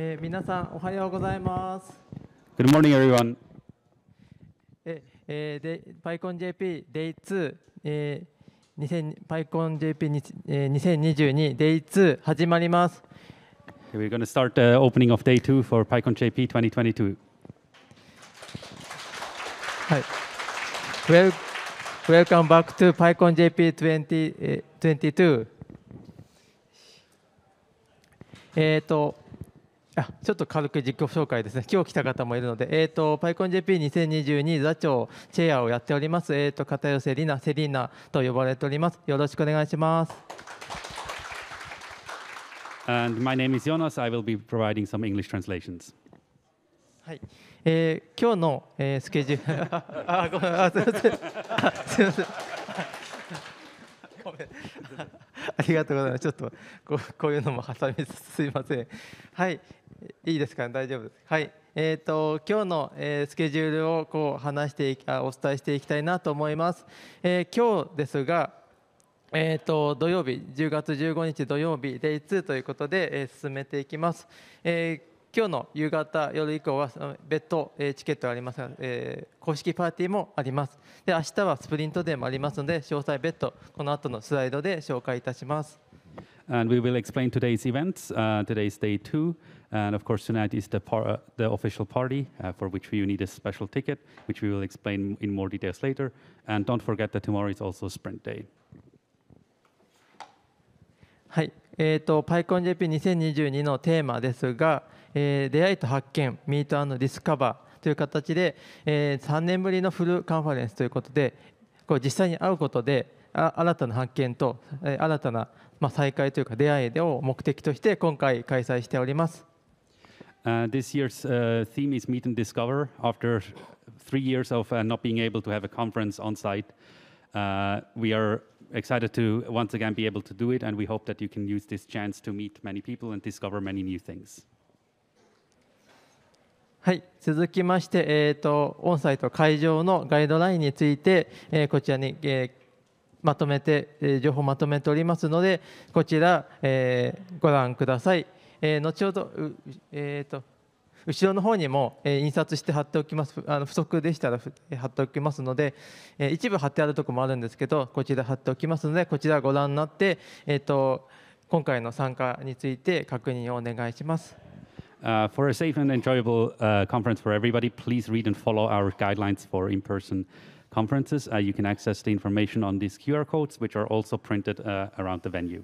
えー、皆さんおはようございます。Good morning, everyone. ええー、でパイコン j p Day2、えー、p パイコン j p に、2 0 2 2えー、Day2 始まります。Okay, we're going to start the opening of Day 2 for PyConJP 2022. はい。Well, welcome back to PyConJP 2022. えっ、ー、と。あちょっと軽く実況紹介ですね、今日来た方もいるので、えーと、PyConJP2022 座長チェアをやっております、えーと、片寄りな、セリーナと呼ばれております。よろしくお願いします。And my name is Jonas. I will be providing some English translations. はい。えー、今日の、えー、スケジュール あ、ごめん、あ、すみません。ありがとうございます。ちょっとこうこういうのも挟みすいません。はい、いいですか、ね、大丈夫です。はい、えっ、ー、と今日の、えー、スケジュールをこう話してあお伝えしていきたいなと思います。えー、今日ですが。えーと、土曜日10月15日土曜日デイ2ということで、えー、進めていきます、え今日の夕方、夜以降は別途、えチケットありますが、えー、公式パーティーもあります。で明日はスプリントデーもありますので、詳細別途、この後のスライドで紹介いたします。And we will explain today's events. Uh, today's day two. And of course, tonight is the, par uh, the official party uh, for which you need a special ticket, which we will explain in more details later. And don't forget that tomorrow is also sprint day. はい、えー、とパイコン JP2022 のテーマですが、えー、出会いと発見、ミートディスカバーという形で、えー、3年ぶりのフルカンファレンスということで、こう実際に会うことで、あ新たな発見と、えー、新たな、まあ、再会というか、出会いを目的として今回、開催しております。this year's、uh, theme is Meet and Discover after three years of、not being able to have a conference on site.、Uh, we are excited to once again be able to do it, and we hope that you can use this chance to meet many people and discover many new things. はい、続きまして、えーと、オンサイト会場のガイドラインについて、えー、こちらに、えー、まとめて、えー、情報をまとめておりますので、こちら、えー、ご覧ください。えー、後ほど、えーと後ろの方にも、え印刷して貼っておきますあの不足でしたら貼っておきますので、え一部貼ってあるとこもあるんですけどこちら貼っておきますのでこちらご覧になって、えーと、今回の参加について確認をお願いします。Uh, for a safe and enjoyable uh, conference for everybody, please read and follow our guidelines for in person conferences. Uh, you can access the information on these QR codes, which are also printed uh, around the venue.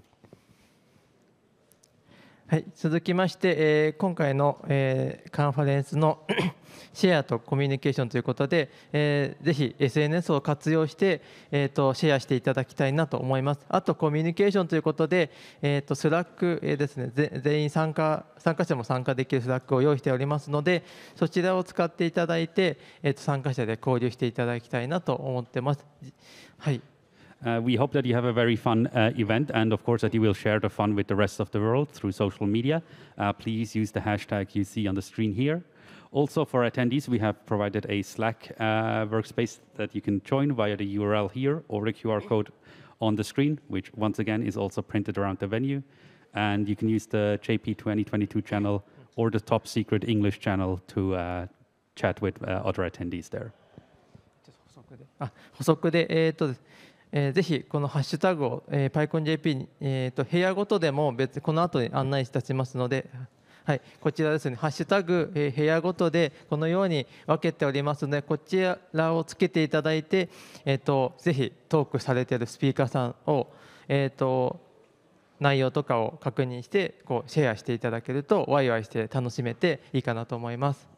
はい、続きまして、えー、今回の、えー、カンファレンスの シェアとコミュニケーションということで、えー、ぜひ SNS を活用して、えーと、シェアしていただきたいなと思います。あとコミュニケーションということで、えーと、スラック、えー、ですね全員参加参加者も参加できるスラックを用意しておりますのでそちらを使っていただいて、えーと参加者で交流していただきたいなと思ってます。はい Uh, we hope that you have a very fun uh, event and of course that you will share the fun with the rest of the world through social media. Uh, please use the hashtag you see on the screen here. Also for attendees, we have provided a Slack uh, workspace that you can join via the URL here or the QR code on the screen, which once again is also printed around the venue. And you can use the JP 2022 channel or the top secret English channel to uh, chat with uh, other attendees there. Ah, 補足で、えーとえぜひこのハッシュタグを、え PyConJP に、えーと、部屋ごとでも別この後に案内いたしますので、はい、こちらですね、ハッシュタグ、えー、部屋ごとでこのように分けておりますので、こちらをつけていただいて、えーと、ぜひトークされているスピーカーさんを、えーと内容とかを確認してこうシェアしていただけると、ワイワイして楽しめていいかなと思います。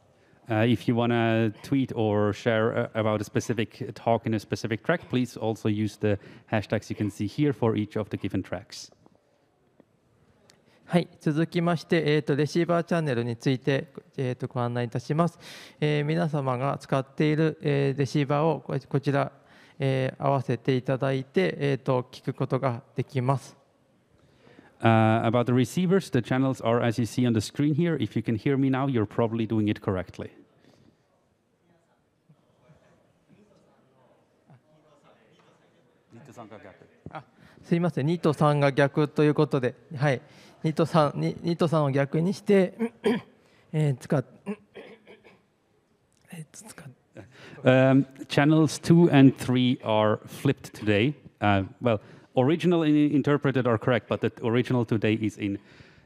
Uh, if you want to tweet or share uh, about a specific talk in a specific track, please also use the hashtags you can see here for each of the given tracks. はい、続きまして、えーと、とレシーバーチャンネルについて、えーと、とご案内いたします、えー、皆様が使っている、えー、レシーバーをこちら、えー、合わせていただいて、えーと、と聞くことができます。Uh, about the receivers, the channels are as you see on the screen here. If you can hear me now, you're probably doing it correctly. 3が逆あすいません2と3が逆ということで、はい、2, と 3, 2, 2と3を逆にして、えー、使っ、えー、使っ Um, channels 2 and 3 are flipped today. Uh, well, original and interpreted are correct, but the original today is in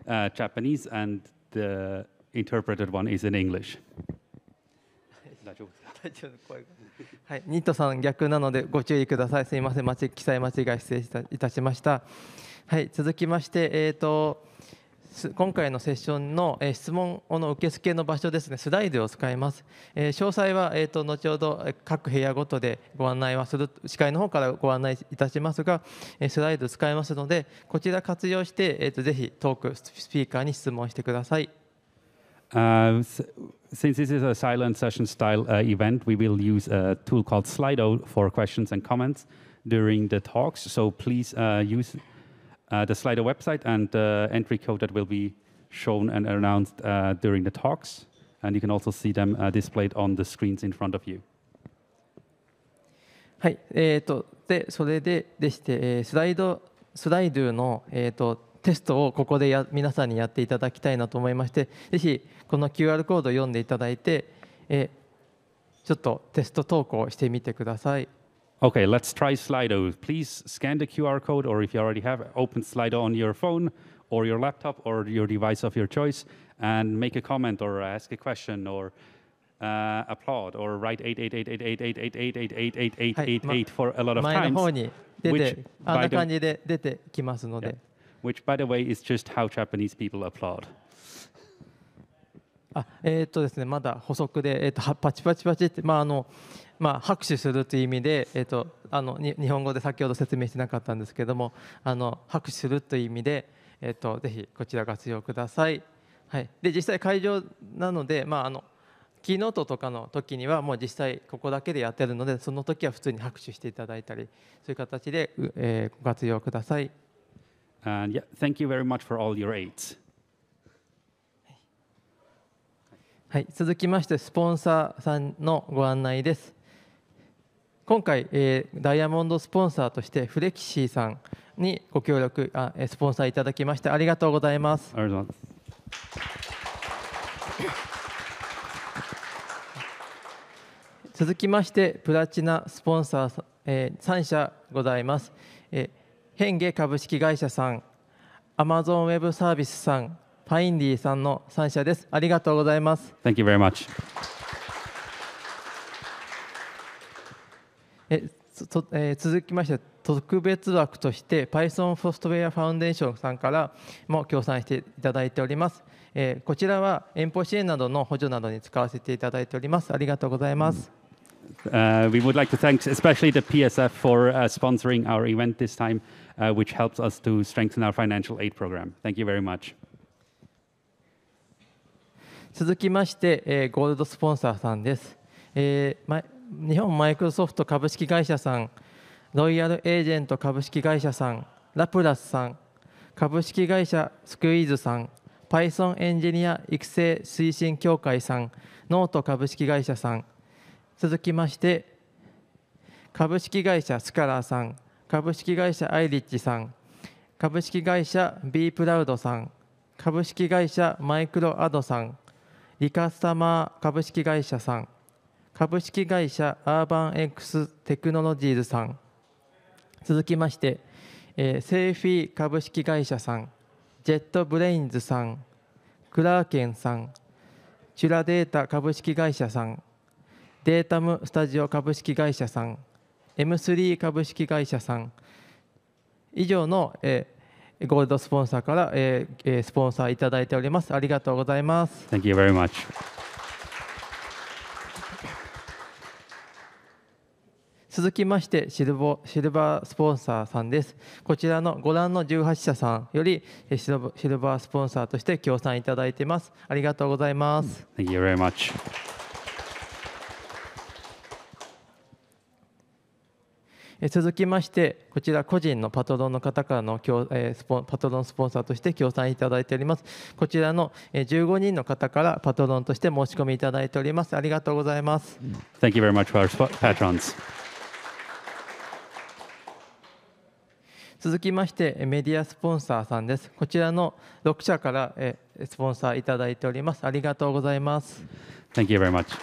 uh, Japanese and the interpreted one is in English. 大丈夫声が。はい、ニットさん逆なのでご注意ください。すみません、間違記載間違い失礼いたしました。はい、続きまして、えっ、ー、と。今回のセッションの、え質問の受付の場所ですね、スライドを使います。え詳細は、えー、と後ほど各部屋ごとでご案内はする、司会の方からご案内いたしますが、えスライド使いますので、こちら活用して、えー、とぜひトーク、スピーカーに質問してください。Uh, since this is a silent session style uh, event, we will use a tool called Slido for questions and comments during the talks. So please uh, use uh, the Slido website and the uh, entry code that will be shown and announced uh, during the talks. And you can also see them uh, displayed on the screens in front of you. はい、えー、とでそれででして、えー、スライドスライドの、えー、とテストをここでや皆さんにやっていただきたいなと思いましてぜひこの QR コードを読んでいただいてえちょっとテスト投稿してみてください。Okay, let's try Slido. Please scan the QR code, or if you already have, open Slido on your phone or your laptop or your device of your choice and make a comment or ask a question or uh, applaud or write 88888888888 8 8 8 8 8 8 8 8 8 8 8 8 8 8 8 8 8 8 8 8 8 8 8 8 8 8 8 8 8 8 8 8 8 8 8 8 8 8 8 8 8 8 8 8 8 8 8 8 8 8 8 8 8 8 8 8 8 8 8 8 8 8 8 8 8 8 8 8 8 8 8 8 8 8 8 8 8 8 8 8 8 8 8 8 8 8 8 8 8 8 8 8 8 8 8 8 8 8 8 8 8 8 8 8 8 8 8 8 8 8 8 8 8 8 8 8 8 8 8 8 8 8 8 8 8 8 8 8 8 8 8 8 8 8 8 8 8 8 8 8 8 which, by the way, is just how Japanese people applaud. あえー、っとですね、まだ補足で、えー、っとパチパチパチって、まああのまあ、拍手するという意味で、えー、っとあの日本語で先ほど説明してなかったんですけどもあの拍手するという意味で、えー、っとぜひこちら活用ください、はい、で実際会場なので、まあ、あのキーノートとかの時にはもう実際ここだけでやってるのでその時は普通に拍手していただいたりそういう形で、えー、ご活用ください。And yeah, thank you very much for all your aids. はい、続きましてスポンサーさんのご案内です。今回、えー、ダイヤモンドスポンサーとしてフレキシーさんにご協力あスポンサーいただきましてありがとうございます。ありがとうございます。続きましてプラチナスポンサー、えー、3社ございます変化株式会社さん、アマゾンウェブサービスさん、ファインディさんの3社です。ありがとうございます。Thank you very much. えとえー、続きまして特別枠として Python ソフトウェアファウンデーションさんからも協賛していただいております。えー、こちらは遠方支援などの補助などに使わせていただいております。ありがとうございます。Uh, we would like to thank especially the PSF for uh, sponsoring our event this time. uh, which helps us to strengthen our financial aid program. Thank you very much. 続きまして、えー、ゴールドスポンサーさんです、えーま。日本マイクロソフト株式会社さん、ロイヤルエージェント株式会社さん、ラプラスさん、株式会社スクイーズさん、Python エンジニア育成推進協会さん、ノート株式会社さん、続きまして、株式会社スカラーさん、株式会社アイリッチさん株式会社 B プラウドさん株式会社マイクロアドさんリカスタマー株式会社さん株式会社アーバン X テクノロジーズさん続きまして、えー、セーフィー株式会社さんジェットブレインズさんクラーケンさんチュラデータ株式会社さんデータムスタジオ株式会社さん M3 株式会社さん以上の、えー、ゴールドスポンサーから、えー、スポンサーいただいております。ありがとうございます。Thank you very much. 続きましてシルボシルバースポンサーさんです。こちらのご覧の18社さんよりシルバースポンサーとして協賛いただいてます。ありがとうございます。Thank you very much. 続きまして、こちら個人のパトロンの方からのパトロンスポンサーとして協賛いただいております。こちらの15人の方からパトロンとして申し込みいただいております。ありがとうございます。Thank you very much for our patrons. 続きましてメディアスポンサーさんです。こちらの6社からスポンサーいただいております。ありがとうございます。Thank you very much.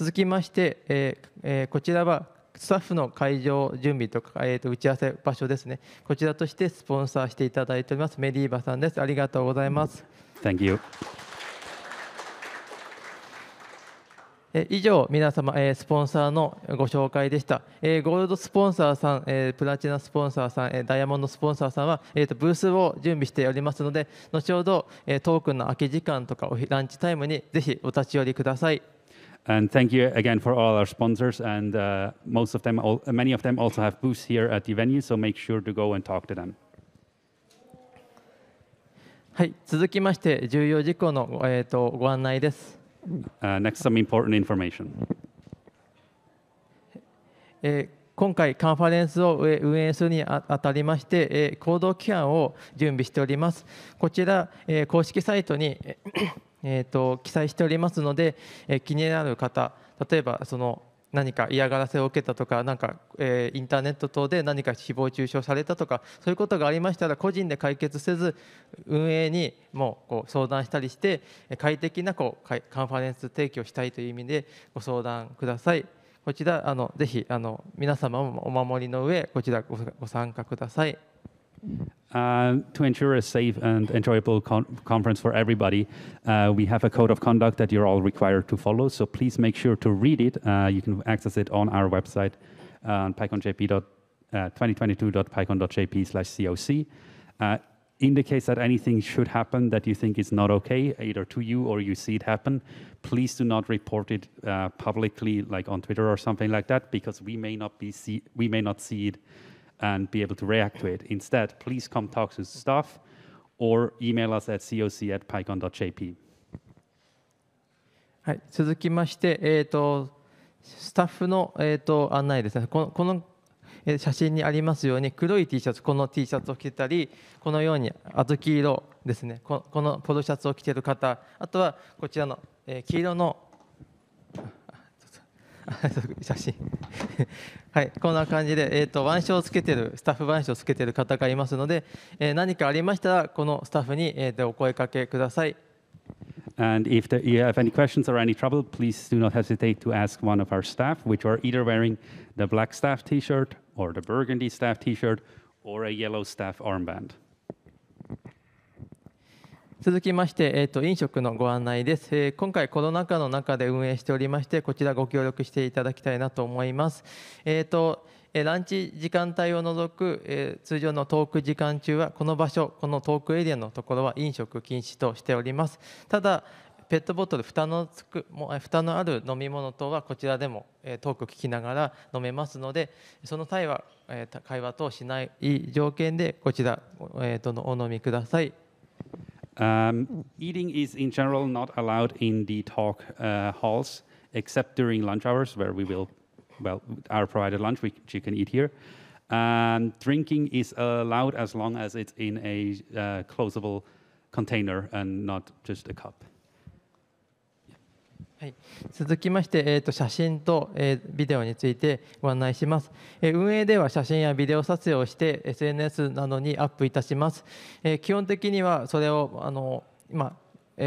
続きまして、えーえー、こちらはスタッフの会場準備とか、えー、と打ち合わせ場所ですね、こちらとしてスポンサーしていただいておりますメディーバさんです。ありがとうございます。Thank you. 以上、皆様、スポンサーのご紹介でした。ゴールドスポンサーさん、プラチナスポンサーさん、ダイヤモンドスポンサーさんは、ブースを準備しておりますので、後ほどトークンの空き時間とかランチタイムにぜひお立ち寄りください。And thank you again for all our sponsors. And uh, most of them, all, many of them also have booths here at the venue, so make sure to go and talk to them. はい、続きまして重要事項の、えー、とご案内です。Uh, next, some important information. え今回カンファレンスを運営するにあたりまして、え行動規範を準備しております。こちら、え公式サイトにえーと、記載しておりますので、えー、気になる方例えばその何か嫌がらせを受けたとかなんか、えー、インターネット等で何か誹謗中傷されたとかそういうことがありましたら個人で解決せず運営にもこう相談したりして快適なこうカンファレンス提供したいという意味でご相談ください。こちらあのぜひあの皆様もお守りの上こちらご参加ください。Uh, to ensure a safe and enjoyable con conference for everybody, uh, we have a code of conduct that you're all required to follow. So please make sure to read it. Uh, you can access it on our website uh, on pycon.jp.2022.pycon.jp uh, slash coc. Uh, in the case that anything should happen that you think is not okay, either to you or you see it happen, please do not report it publicly, like on Twitter or something like that, because we may not be see we may not see it and be able to react to it. Instead, please come talk to staff or email us at coc at pycon.jp. はい、続きまして、えーと、スタッフの、えーと、案内ですねこのこのえ写真にありますように黒い T シャツこの T シャツを着てたりこのように小豆色ですねこのポロシャツを着てる方あとはこちらの、えー、黄色の写真はいこんな感じで、えーと、と腕章をつけてるスタッフ腕章をつけてる方がいますので、えー、何かありましたらこのスタッフに、えー、お声かけください。And if there, you have any questions or any trouble, please do not hesitate to ask one of our staff, which are either wearing the black staff t shirt or the burgundy staff t shirt or a yellow staff armband. 続きまして、えーと、飲食のご案内です、えー、今回コロナ禍の中で運営しておりましてこちらご協力していただきたいなと思います、えーとえー、ランチ時間帯を除く、えー、通常のトーク時間中はこの場所このトークエリアのところは飲食禁止としておりますただペットボトル蓋のつくも蓋のある飲み物等はこちらでもトーク聞きながら飲めますのでその際は会話等しない条件でこちらお飲みください Um, eating is in general not allowed in the talk uh, halls, except during lunch hours, where we will, well, our provided lunch, which you can eat here. And drinking is allowed as long as it's in a uh, closable container and not just a cup. はい、続きまして、えーと、写真と、えー、ビデオについてご案内します、えー、運営では写真やビデオ撮影をして SNS などにアップいたします、えー、基本的にはそれをあの、まあ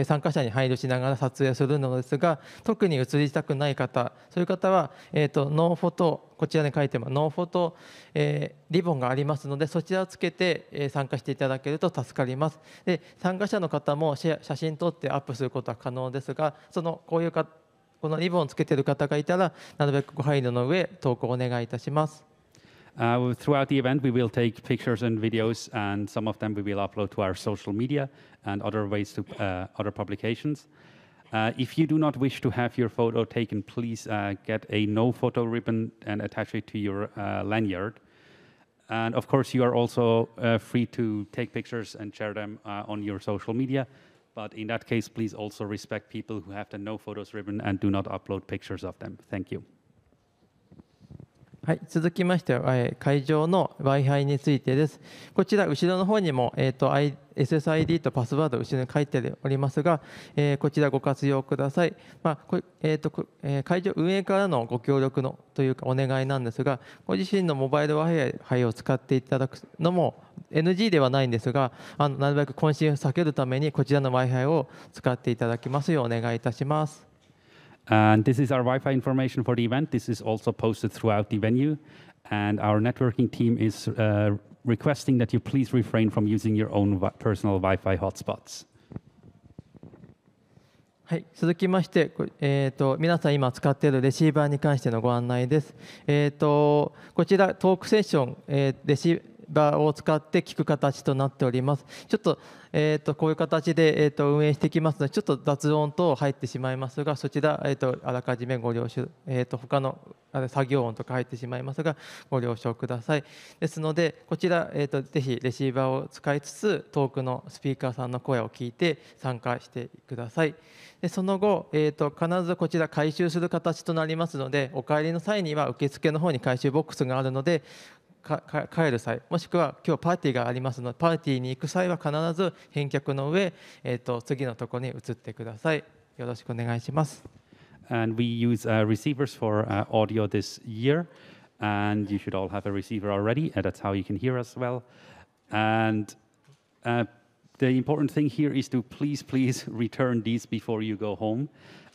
参加者に配慮しながら撮影するのですが特に写りたくない方そういう方は、えーと、ノーフォトこちらに書いてもノーフォト、えー、リボンがありますのでそちらをつけて、え参加していただけると助かりますで参加者の方も写真撮ってアップすることは可能ですがそのこういうかこのリボンをつけてる方がいたらなるべくご配慮の上投稿お願いいたします。Uh, throughout the event, we will take pictures and videos, and some of them we will upload to our social media and other ways to uh, other publications. Uh, if you do not wish to have your photo taken, please uh, get a no photo ribbon and attach it to your uh, lanyard. And of course, you are also uh, free to take pictures and share them on your social media. But in that case, please also respect people who have the no photos ribbon and do not upload pictures of them. Thank you. はい、続きましては、え会場の Wi-Fi についてです。こちら、後ろの方にも、えーと、SSID とパスワード後ろに書いておりますが、えー、こちらご活用ください。まあこえーとえー、会場運営からのご協力のというかお願いなんですが、ご自身のモバイル Wi-Fi を使っていただくのも NG ではないんですが、あのなるべく渾身を避けるために、こちらの Wi-Fi を使っていただきますようお願いいたします。And this is our Wi-Fi information for the event. This is also posted throughout the venue. And our networking team is uh, requesting that you please refrain from using your own personal Wi-Fi hotspots. はい、続きまして、えーと、皆さん今使っているレシーバーに関してのご案内です。えーと、とこちら、トークセッション、えー、レシー場を使って聞く形となっております。ちょっと,、えーと、こういう形で、えーと、運営していきますので、ちょっと雑音等入ってしまいますが、そちら、えーと、とあらかじめご了承、えー、と他の作業音とか入ってしまいますが、ご了承ください。ですので、こちら、えー、とぜひレシーバーを使いつつ、遠くのスピーカーさんの声を聞いて参加してください。でその後、えーと、必ずこちら回収する形となりますので、お帰りの際には受付の方に回収ボックスがあるので、か帰る際もしくは今日パーティーがありますのでパーティーに行く際は必ず返却の上、えー、と次のとこに移ってくださいよろしくお願いします And we use、uh, receivers for、uh, audio this year and you should all have a receiver already and that's how you can hear us well and、uh, the important thing here is to please, please return these before you go home.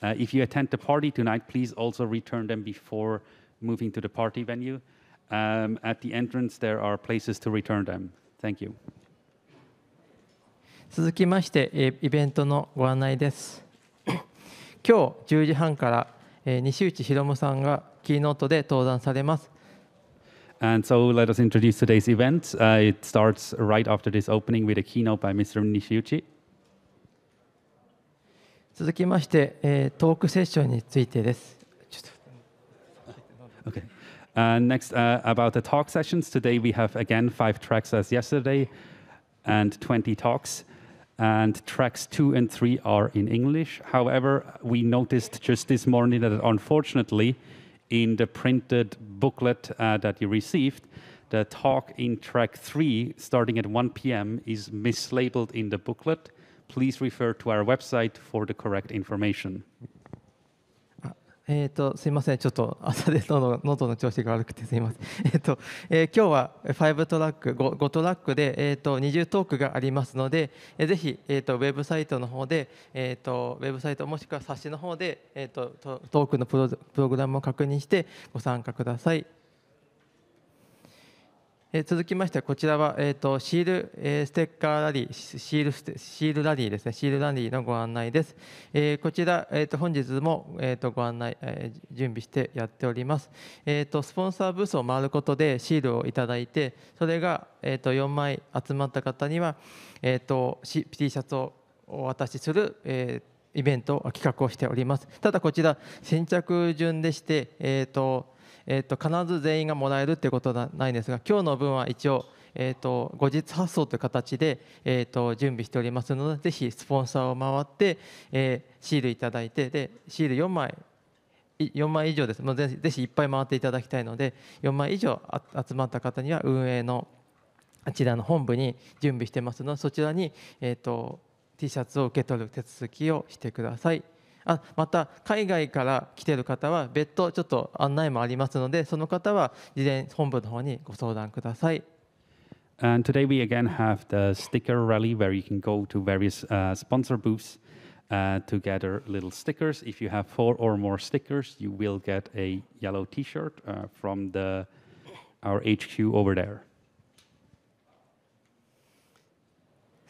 Uh, if you attend the party tonight, please also return them before moving to the party venue. Um, at the entrance, there are places to return them. Thank you. 続きましてイベントのご案内です。今日10時半から西内博夢さんがキーノートで登壇されます。And eh, so let us introduce today's event.、Uh, it starts right after this opening with a keynote by Mr. Nishiuchi. Uh, next, uh, about the talk sessions. Today we have, again, five tracks as yesterday and 20 talks. And tracks two and three are in English. However, we noticed just this morning that unfortunately, in the printed booklet uh, that you received, the talk in track three, starting at 1 p.m., is mislabeled in the booklet. Please refer to our website for the correct information. えーと、すみません、ちょっと朝で喉の調子が悪くてすみません、えーとえー、今日は5トラック 5, 5トラックで、えーと、二20トークがありますので、えー、ぜひ、えーと、ウェブサイトの方で、えー、とウェブサイトもしくは冊子の方で、えー、とトークのプログラムを確認してご参加ください。え続きましてこちらは、えーと、シール、えステッカーラリーシールシールラリーですねシールラリーのご案内です、えー、こちら、えーと、本日も、えーと、ご案内、えー、準備してやっております、えー、とスポンサーブースを回ることでシールをいただいてそれが、えー、と4枚集まった方には、えー、と T シャツをお渡しする、えーイベント企画をしておりますただこちら先着順でして、えー、とえー、と必ず全員がもらえるっていうことはないんですが今日の分は一応、えー、と後日発送という形で、えー、と準備しておりますのでぜひスポンサーを回って、えー、シールいただいてでシール4枚4枚以上ですもうぜぜひいっぱい回っていただきたいので4枚以上集まった方には運営のあちらの本部に準備してますのでそちらに、えーと、と T シャツを受け取る手続きをしてください。あまた海外から来てる方は別途ちょっと案内もありますのでその方は事前本部の方にご相談ください。And today we again have the sticker rally where you can go to various uh, sponsor booths uh, to gather little stickers. If you have four or more stickers, you will get a yellow T-shirt uh, from the our HQ over there.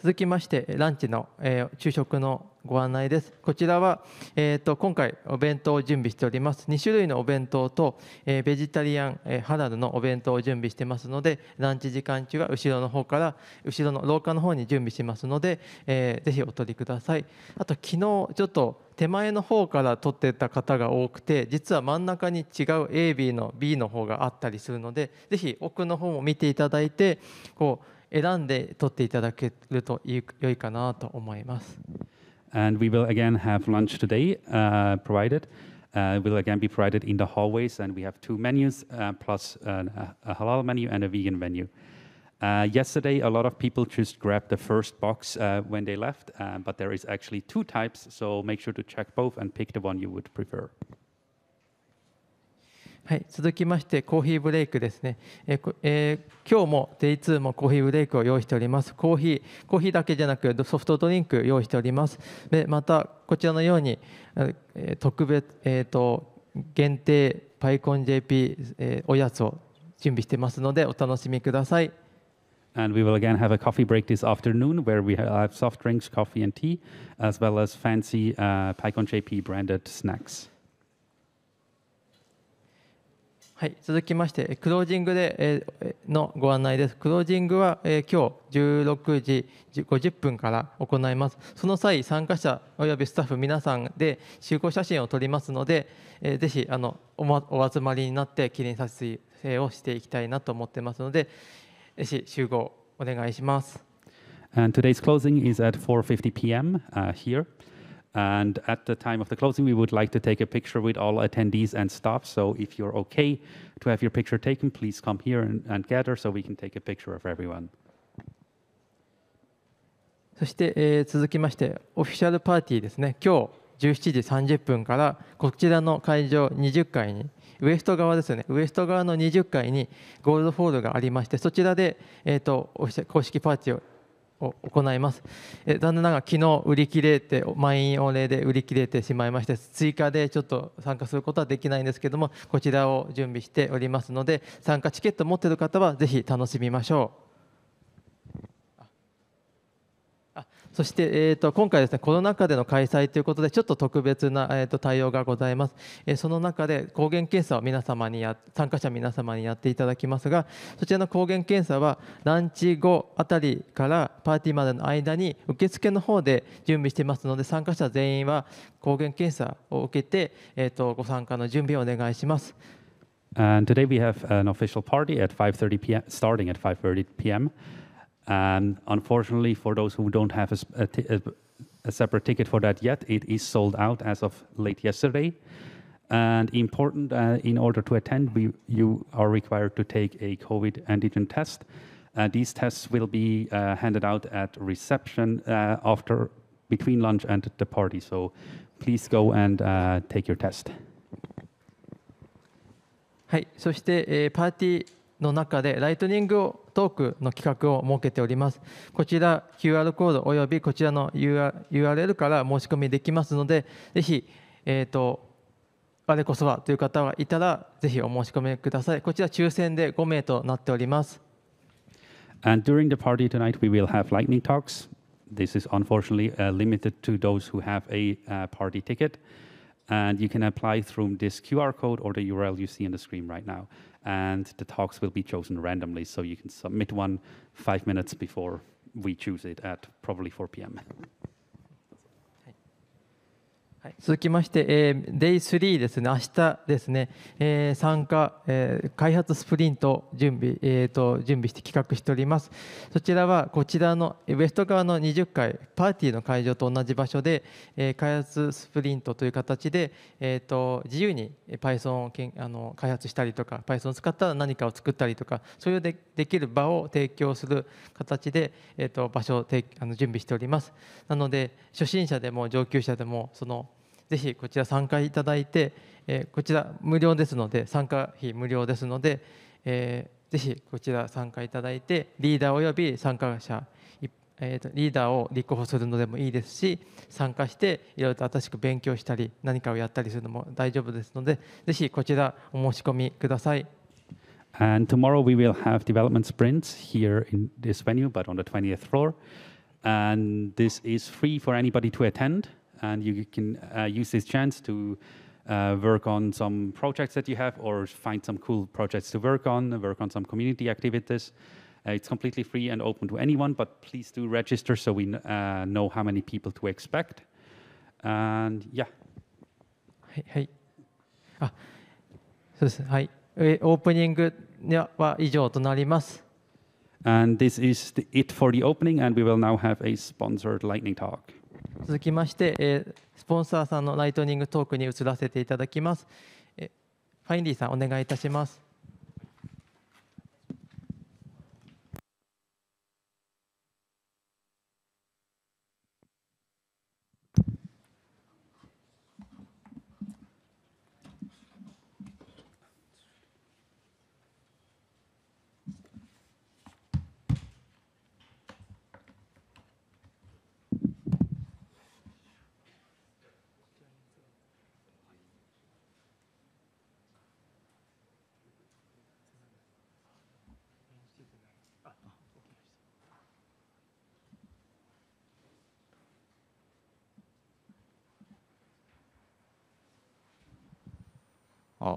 続きましてランチの、えー、昼食のご案内ですこちらは、えーと、今回お弁当を準備しております2種類のお弁当と、えー、ベジタリアン、えー、ハラルのお弁当を準備してますのでランチ時間中は後ろの方から後ろの廊下の方に準備しますので、えー、ぜひお取りくださいあと昨日ちょっと手前の方から撮ってた方が多くて実は真ん中に違う AB の B の方があったりするのでぜひ奥の方も見ていただいてこう選んで取っていただけると良いかなと思います。And we will again have lunch today uh, provided. Uh, will again be provided in the hallways, and we have two menus uh, plus an, uh, a halal menu and a vegan menu. Uh, yesterday, a lot of people just grabbed the first box uh, when they left, uh, but there is actually two types, so make sure to check both and pick the one you would prefer. はい、続きましてコーヒーブレイクですね。ええー、今日も Day2 もコーヒーブレイクを用意しております。コーヒー、コーヒーだけじゃなくソフトドリンク用意しております。で、またこちらのように、えー、特別えっ、ー、と限定パイコン JP、えー、おやつを準備してますのでお楽しみください。And we will again have a coffee break this afternoon where we have soft drinks, coffee and tea, as well as fancy uh, PyCon JP branded snacks. はい、続きましてクロージングで、えのご案内です。クロージングは、え今日16時50分から行います。その際参加者およびスタッフ皆さんで集合写真を撮りますので、えぜひあのお,、ま、お集まりになって記念撮影をしていきたいなと思ってますので、ぜひ集合お願いします。And today's closing is at 4:50 p.m. Uh, here. And at the time of the closing, we would like to take a picture with all attendees and staff. So if you're okay to have your picture taken, please come here and, and gather so we can take a picture of everyone. そして、えー、続きましてオフィシャルパーティーですね今日17時30分からこちらの会場20階にウエスト側ですねウエスト側の20階にゴールドフォールがありましてそちらで、えーと、オフィシャル公式パーティーをを行います。え残念ながら昨日売り切れて満員御礼で売り切れてしまいまして追加でちょっと参加することはできないんですけどもこちらを準備しておりますので参加チケット持っている方はぜひ楽しみましょう。そして、えーと、今回ですねコロナ禍での開催ということでちょっと特別な、えーと、対応がございます、えー、その中で抗原検査を皆様にや参加者皆様にやっていただきますがそちらの抗原検査はランチ後あたりからパーティーまでの間に受付の方で準備していますので参加者全員は抗原検査を受けて、えーと、とご参加の準備をお願いします And today we have an official party at 5:30 p.m. starting at 5:30 p.m. And unfortunately, for those who don't have a, separate ticket for that yet, it is sold out as of late yesterday. And important, uh, in order to attend, we, you are required to take a COVID antigen test. Uh, these tests will be uh, handed out at reception uh, after between lunch and the party. So please go and uh, take your test. はい、そして、えー、パーティーの中でライトニングトークの企画を設けております。こちら QR コードおよびこちらの URL から申し込みできますので、ぜひ、えーと、とあれこそはという方がいたら、ぜひお申し込みください。こちら抽選で5名となっております。And during the party tonight, we will have lightning talks. This is unfortunately uh, limited to those who have a uh, party ticket. And you can apply through this QR code or the URL you see on the screen right now. and the talks will be chosen randomly. So you can submit one five minutes before we choose it at probably 4 p.m. はい、続きまして、えー、d a 3ですね、明日ですね、えー、参加、えー、開発スプリント準備、えーと、準備して企画しております。そちらはこちらのウエスト側の20回、パーティーの会場と同じ場所で、えー、開発スプリントという形で、えーと、自由に Python をけんあの開発したりとか、Python を使ったら何かを作ったりとか、そういうでできる場を提供する形で、えーと、場所をあの準備しております。なので、初心者でも上級者でも、そのぜひこちら参加いただいて、えこちら無料ですので参加費無料ですので、えー、ぜひこちら参加いただいてリーダーおよび参加者、えー、とリーダーを立候補するのでもいいですし参加していろいろと新しく勉強したり何かをやったりするのも大丈夫ですのでぜひこちらお申し込みください。And tomorrow we will have development sprints here in this venue, but on the 20th floor. And this is free for anybody to attend. and you can uh, use this chance to uh, work on some projects that you have or find some cool projects to work on, work on some community activities. Uh, it's completely free and open to anyone, but please do register so we uh, know how many people to expect. And yeah. hi, Ah, Opening And this is the, it for the opening, and we will now have a sponsored lightning talk. 続きまして、えー、スポンサーさんのライトニングトークに移らせていただきます。えファインディさん、お願いいたします。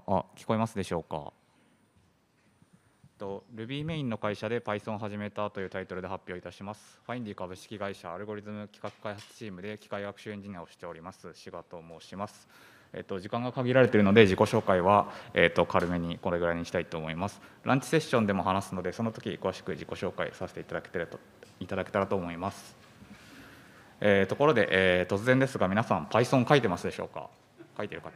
ああ聞こえますでしょうか。と Ruby メインの会社で Python を始めたというタイトルで発表いたします。ファインディ株式会社アルゴリズム企画開発チームで機械学習エンジニアをしております、志賀と申します。えっと、時間が限られているので自己紹介は、えっと、軽めにこれぐらいにしたいと思います。ランチセッションでも話すのでその時詳しく自己紹介させていただけたらといただけたらと思います。えー、ところで、えー、突然ですが皆さん Python 書いてますでしょうか書いてる方。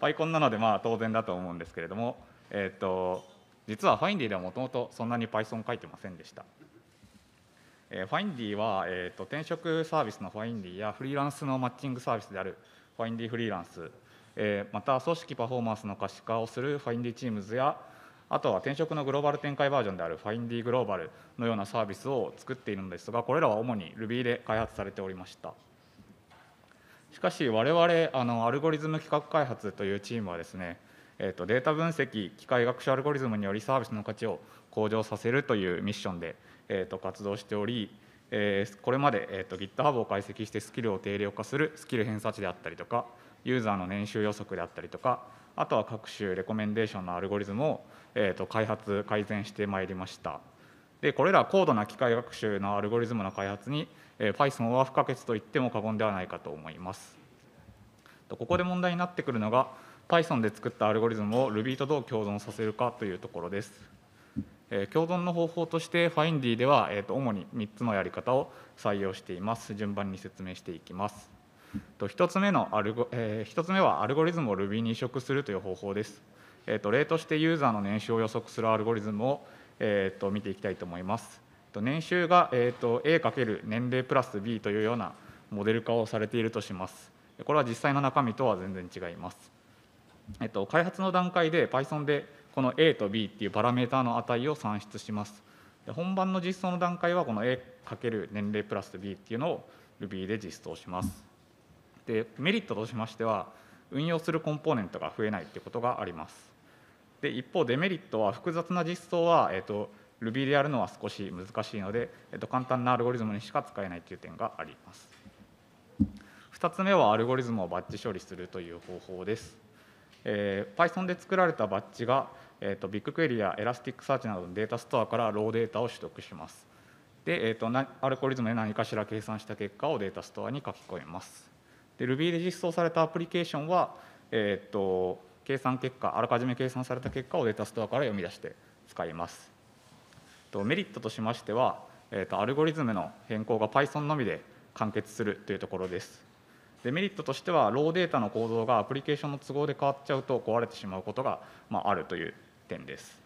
パイコンなのでまあ当然だと思うんですけれども、えーと、実は Findy ではもともとそんなに Python 書いてませんでした。えー、Findy は、えーと、と転職サービスの Findy やフリーランスのマッチングサービスである Findy フリーランス、えー、また組織パフォーマンスの可視化をする Findy チームズやあとは転職のグローバル展開バージョンである Findy グローバルのようなサービスを作っているのですがこれらは主に Ruby で開発されておりました。しかし我々あのアルゴリズム企画開発というチームはですね、えー、とデータ分析機械学習アルゴリズムによりサービスの価値を向上させるというミッションで、えー、と活動しており、えー、これまで、えー、と GitHub を解析してスキルを定量化するスキル偏差値であったりとかユーザーの年収予測であったりとかあとは各種レコメンデーションのアルゴリズムを、えー、と開発改善してまいりましたでこれら高度な機械学習のアルゴリズムの開発に Python は不可欠と言っても過言ではないかと思います。ここで問題になってくるのが Python で作ったアルゴリズムを Ruby とどう共存させるかというところです。共存の方法として Findy では主に3つのやり方を採用しています。順番に説明していきます。1つ目のアルゴ、え1つ目はアルゴリズムを Ruby に移植するという方法です。えと、例としてユーザーの年収を予測するアルゴリズムを、えと見ていきたいと思います。年収が、えと A× 年齢プラス B というようなモデル化をされているとします。これは実際の中身とは全然違います。えっと、開発の段階で Python でこの A と B っていうパラメータの値を算出します。で本番の実装の段階はこの A× 年齢プラス B っていうのを Ruby で実装します。でメリットとしましては運用するコンポーネントが増えないっていうことがあります。で一方デメリットは複雑な実装は、えっと、Ruby でやるのは少し難しいので、えっと、簡単なアルゴリズムにしか使えないという点があります。2つ目はアルゴリズムをバッチ処理するという方法です。えー、Python で作られたバッチが、えーと、ビッグクエリやエラスティックサーチなどのデータストアからローデータを取得します。で、えーと、アルゴリズムで何かしら計算した結果をデータストアに書き込みます。で Ruby で実装されたアプリケーションは、えーと計算結果あらかじめ計算された結果をデータストアから読み出して使います。とメリットとしましては、えー、とアルゴリズムの変更が Python のみで完結するというところです。デメリットとしては、ローデータの構造がアプリケーションの都合で変わっちゃうと壊れてしまうことが、まあ、あるという点です。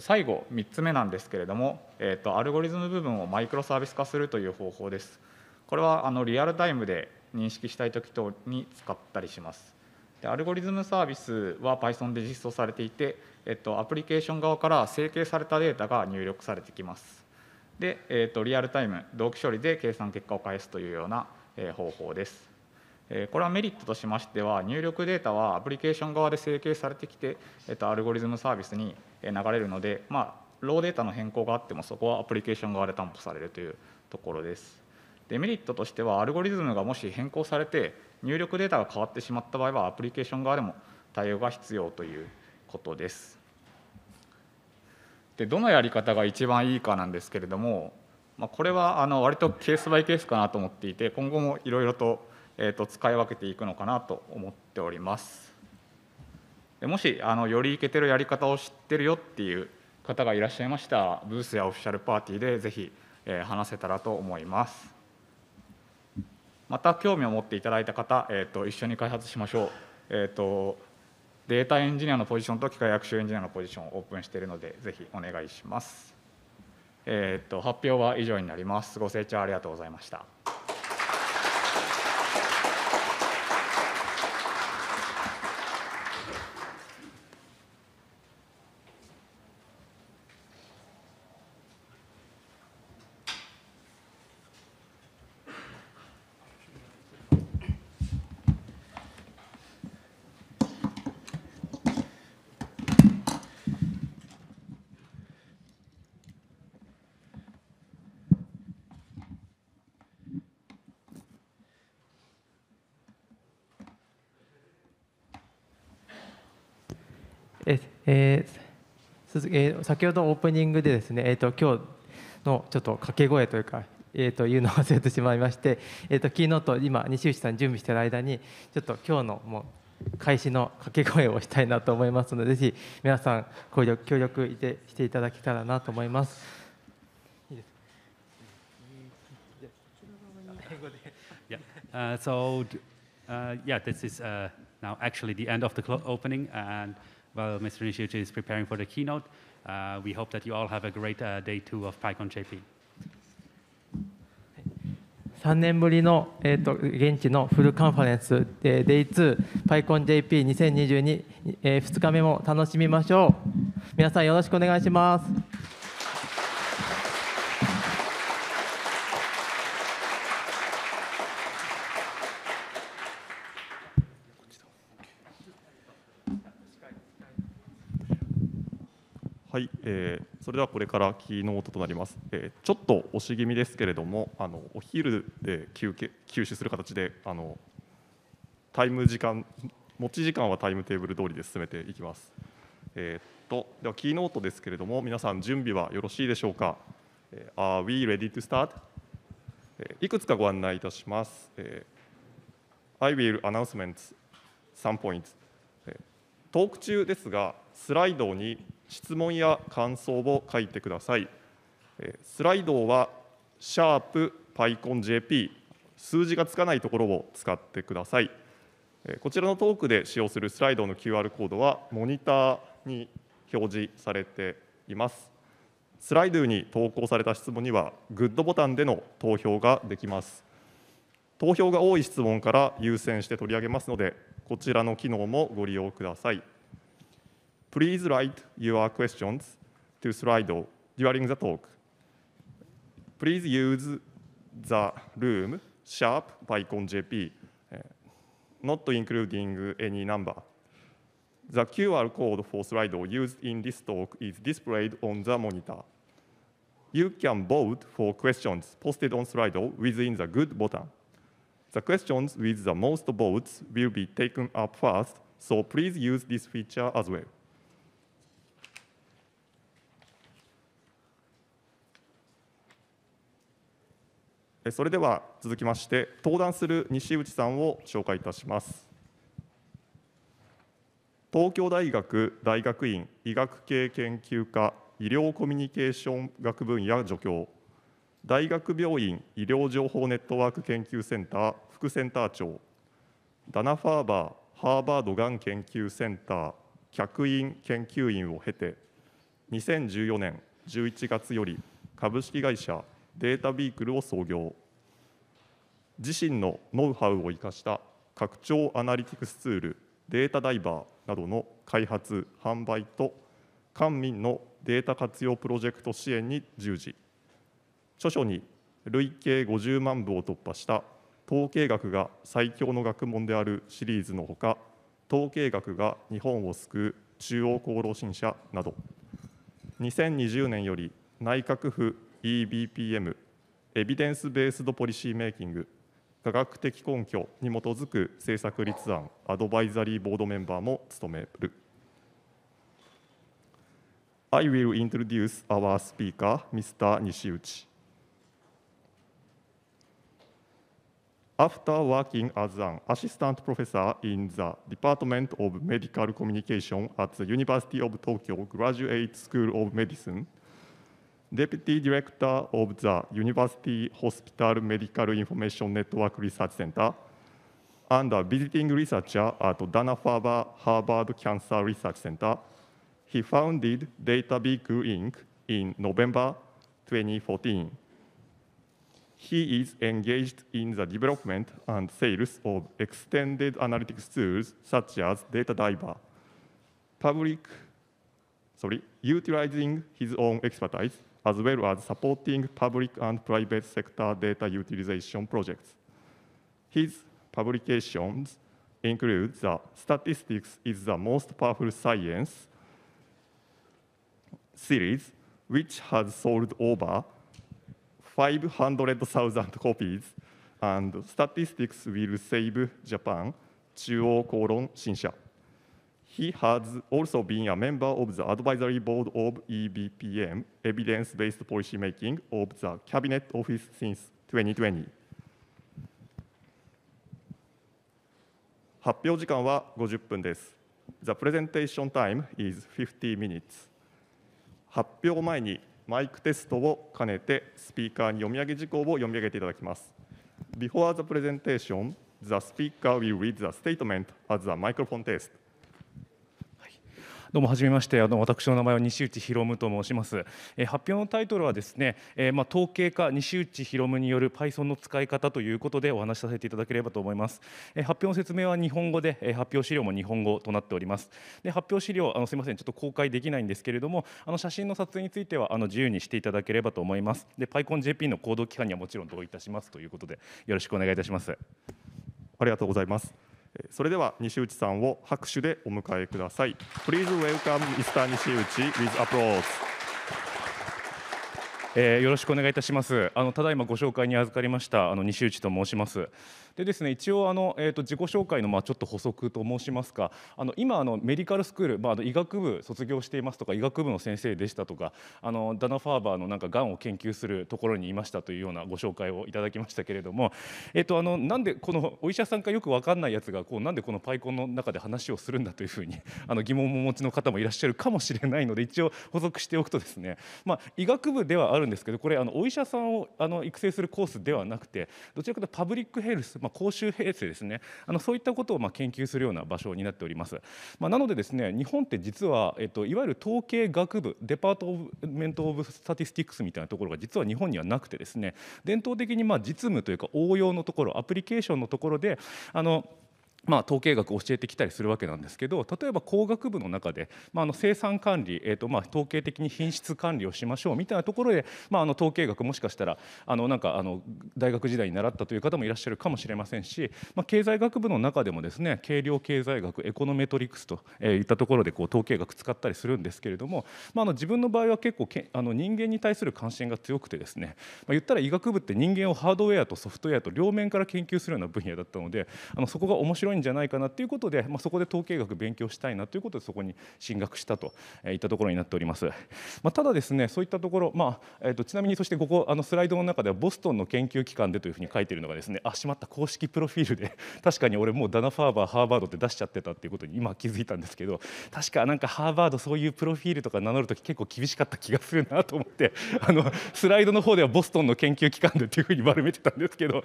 最後、3つ目なんですけれども、えー、とアルゴリズム部分をマイクロサービス化するという方法です。これはあのリアルタイムで認識したいとき等に使ったりします。アルゴリズムサービスは Python で実装されていて、えっと、アプリケーション側から整形されたデータが入力されてきます。で、えっと、リアルタイム、同期処理で計算結果を返すというような方法です。これはメリットとしましては、入力データはアプリケーション側で整形されてきて、えっと、アルゴリズムサービスに流れるので、まあ、ローデータの変更があっても、そこはアプリケーション側で担保されるというところです。デメリットとしては、アルゴリズムがもし変更されて、入力データが変わってしまった場合はアプリケーション側でも対応が必要ということです。でどのやり方が一番いいかなんですけれども、まあ、これはあの割とケースバイケースかなと思っていて今後もいろいろと,、えー、と使い分けていくのかなと思っております。でもしあのよりいけてるやり方を知ってるよっていう方がいらっしゃいましたらブースやオフィシャルパーティーでぜひ、えー、話せたらと思います。また興味を持っていただいた方、えーと、一緒に開発しましょう、えーと、データエンジニアのポジションと機械学習エンジニアのポジションをオープンしているので、ぜひお願いします。えーと発表は以上になります。ご清聴ありがとうございました。えーえー、先ほどオープニングでですね、えーと、今日のちょっと掛け声というか、えーと、というのを忘れてしまいまして、えーと、と昨日と今西内さん準備している間にちょっと今日のもう開始の掛け声をしたいなと思いますのでぜひ皆さん協力協力いてしていただけたらなと思います。Yeah. Uh, so, uh, yeah, this is uh, now actually the end of the opening, and while Mr. Nishiuchi is preparing for the keynote. Uh, we hope that you all have a great uh, day two of PyCon JP. 3年ぶりの、えーと、と現地のフルカンファレンス、えー、Day2 PyConJP2022、えー、2日目も楽しみましょう。皆さんよろしくお願いします。れではこれからキーノートとなります、えー、ちょっと押し気味ですけれどもあのお昼で休憩休止する形であのタイム時間持ち時間はタイムテーブル通りで進めていきます、えー、っとではキーノートですけれども皆さん準備はよろしいでしょうか、えー、Are we ready to start? いくつかご案内いたします、えー、I will announcements some points トーク中ですがスライドに質問や感想を書いてください。スライドは、シャープパイコン JP、数字がつかないところを使ってください。こちらのトークで使用するスライドの QR コードは、モニターに表示されています。スライドに投稿された質問には、グッドボタンでの投票ができます。投票が多い質問から優先して取り上げますので、こちらの機能もご利用ください。Please write your questions to Slido during the talk. Please use the room sharp PyCon eh, not including any number. The QR code for Slido used in this talk is displayed on the monitor. You can vote for questions posted on Slido within the good button. The questions with the most votes will be taken up first, so please use this feature as well. それでは続きまして登壇する西内さんを紹介いたします東京大学大学院医学系研究科医療コミュニケーション学分野助教大学病院医療情報ネットワーク研究センター副センター長ダナ・ファーバーハーバードがん研究センター客員研究員を経て2014年11月より株式会社データビークルを創業自身のノウハウを生かした拡張アナリティクスツールデータダイバーなどの開発販売と官民のデータ活用プロジェクト支援に従事著書に累計50万部を突破した統計学が最強の学問であるシリーズのほか統計学が日本を救う中央厚労新社など2020年より内閣府 EBPM エビデンス・ベースド・ポリシーメイキング科学的根拠に基づく政策立案アドバイザリーボードメンバーも務める I will introduce our speaker, Mr. Nishiuchi. After working as an assistant professor in the Department of Medical Communication at the University of Tokyo Graduate School of Medicine, Deputy Director of the University Hospital Medical Information Network Research Center and a visiting researcher at Dana-Farber Harvard Cancer Research Center. He founded DataBeaker Inc. in November 2014. He is engaged in the development and sales of extended analytics tools such as DataDiver. Public, sorry, utilizing his own expertise, as well as supporting public and private sector data utilization projects. His publications include the Statistics is the Most Powerful Science series, which has sold over 500,000 copies, and statistics will save Japan, 中央公論新社。He has also been a member of the advisory board of EBPM, evidence based policymaking of the Cabinet Office since 2020. 発表時間は50分です。The presentation time is 50 minutes. 発表前にマイクテストを兼ねてスピーカーに読み上げ事項を読み上げていただきます。Before the presentation, the speaker will read the statement as a microphone test. どうもはじめましてあの私の名前は西内博夢と申します、えー、発表のタイトルはですね、えー、まあ、統計家西内博夢による Python の使い方ということでお話しさせていただければと思います、えー、発表の説明は日本語で、え発表資料も日本語となっておりますで発表資料あのすみませんちょっと公開できないんですけれどもあの写真の撮影についてはあの自由にしていただければと思いますで PyConJP の行動規範にはもちろん同意いたしますということでよろしくお願いいたしますありがとうございますそれでは西内さんを拍手でお迎えください Please welcome Mr. 西内 with applause えー、よろしくお願いいたしますあのただいまご紹介に預かりましたあの西内と申しますでですね一応あの、えーと、自己紹介のまあちょっと補足と申しますかあの今あのメディカルスクール、まあ、医学部卒業していますとか医学部の先生でしたとかあのダナ・ファーバーのなんかがんを研究するところにいましたというようなご紹介をいただきましたけれども、えーと、とあのなんでこのお医者さんかよく分かんないやつがこうなんでこのパイコンの中で話をするんだというふうに あの疑問をお持ちの方もいらっしゃるかもしれないので一応補足しておくとですね、まあ、医学部ではあるんですけどこれあのお医者さんをあの育成するコースではなくてどちらかというとパブリックヘルスまあ、公衆衛生ですねあのそういったことをま研究するような場所になっております、まあ、なのでですね日本って実は、えっと、いわゆる統計学部デパート・オブメント・オブ・スタティスティックスみたいなところが実は日本にはなくてですね伝統的にまあ実務というか応用のところアプリケーションのところであのまあ、統計学を教えてきたりするわけなんですけど例えば工学部の中で、まあ、あの生産管理、えーとまあ、統計的に品質管理をしましょうみたいなところで、まあ、あの統計学もしかしたらあのなんかあの大学時代に習ったという方もいらっしゃるかもしれませんし、まあ、経済学部の中でもですね計量経済学エコノメトリクスといったところでこう統計学使ったりするんですけれども、まあ、あの自分の場合は結構けあの人間に対する関心が強くてですね、まあ、言ったら医学部って人間をハードウェアとソフトウェアと両面から研究するような分野だったのであのそこが面白いいんじゃないかなということで、まあ、そこで統計学勉強したいなということでそこに進学したといったところになっております。まあ、ただですねそういったところ、まあえー、とちなみにそしてここあのスライドの中ではボストンの研究機関でというふうに書いてるのがですねあしまった公式プロフィールで 確かに俺もうダナ・ファーバーハーバードって出しちゃってたっていうことに今気づいたんですけど確かなんかハーバードそういうプロフィールとか名乗るとき結構厳しかった気がするなと思ってあのスライドの方ではボストンの研究機関でっていうふうに丸めてたんですけど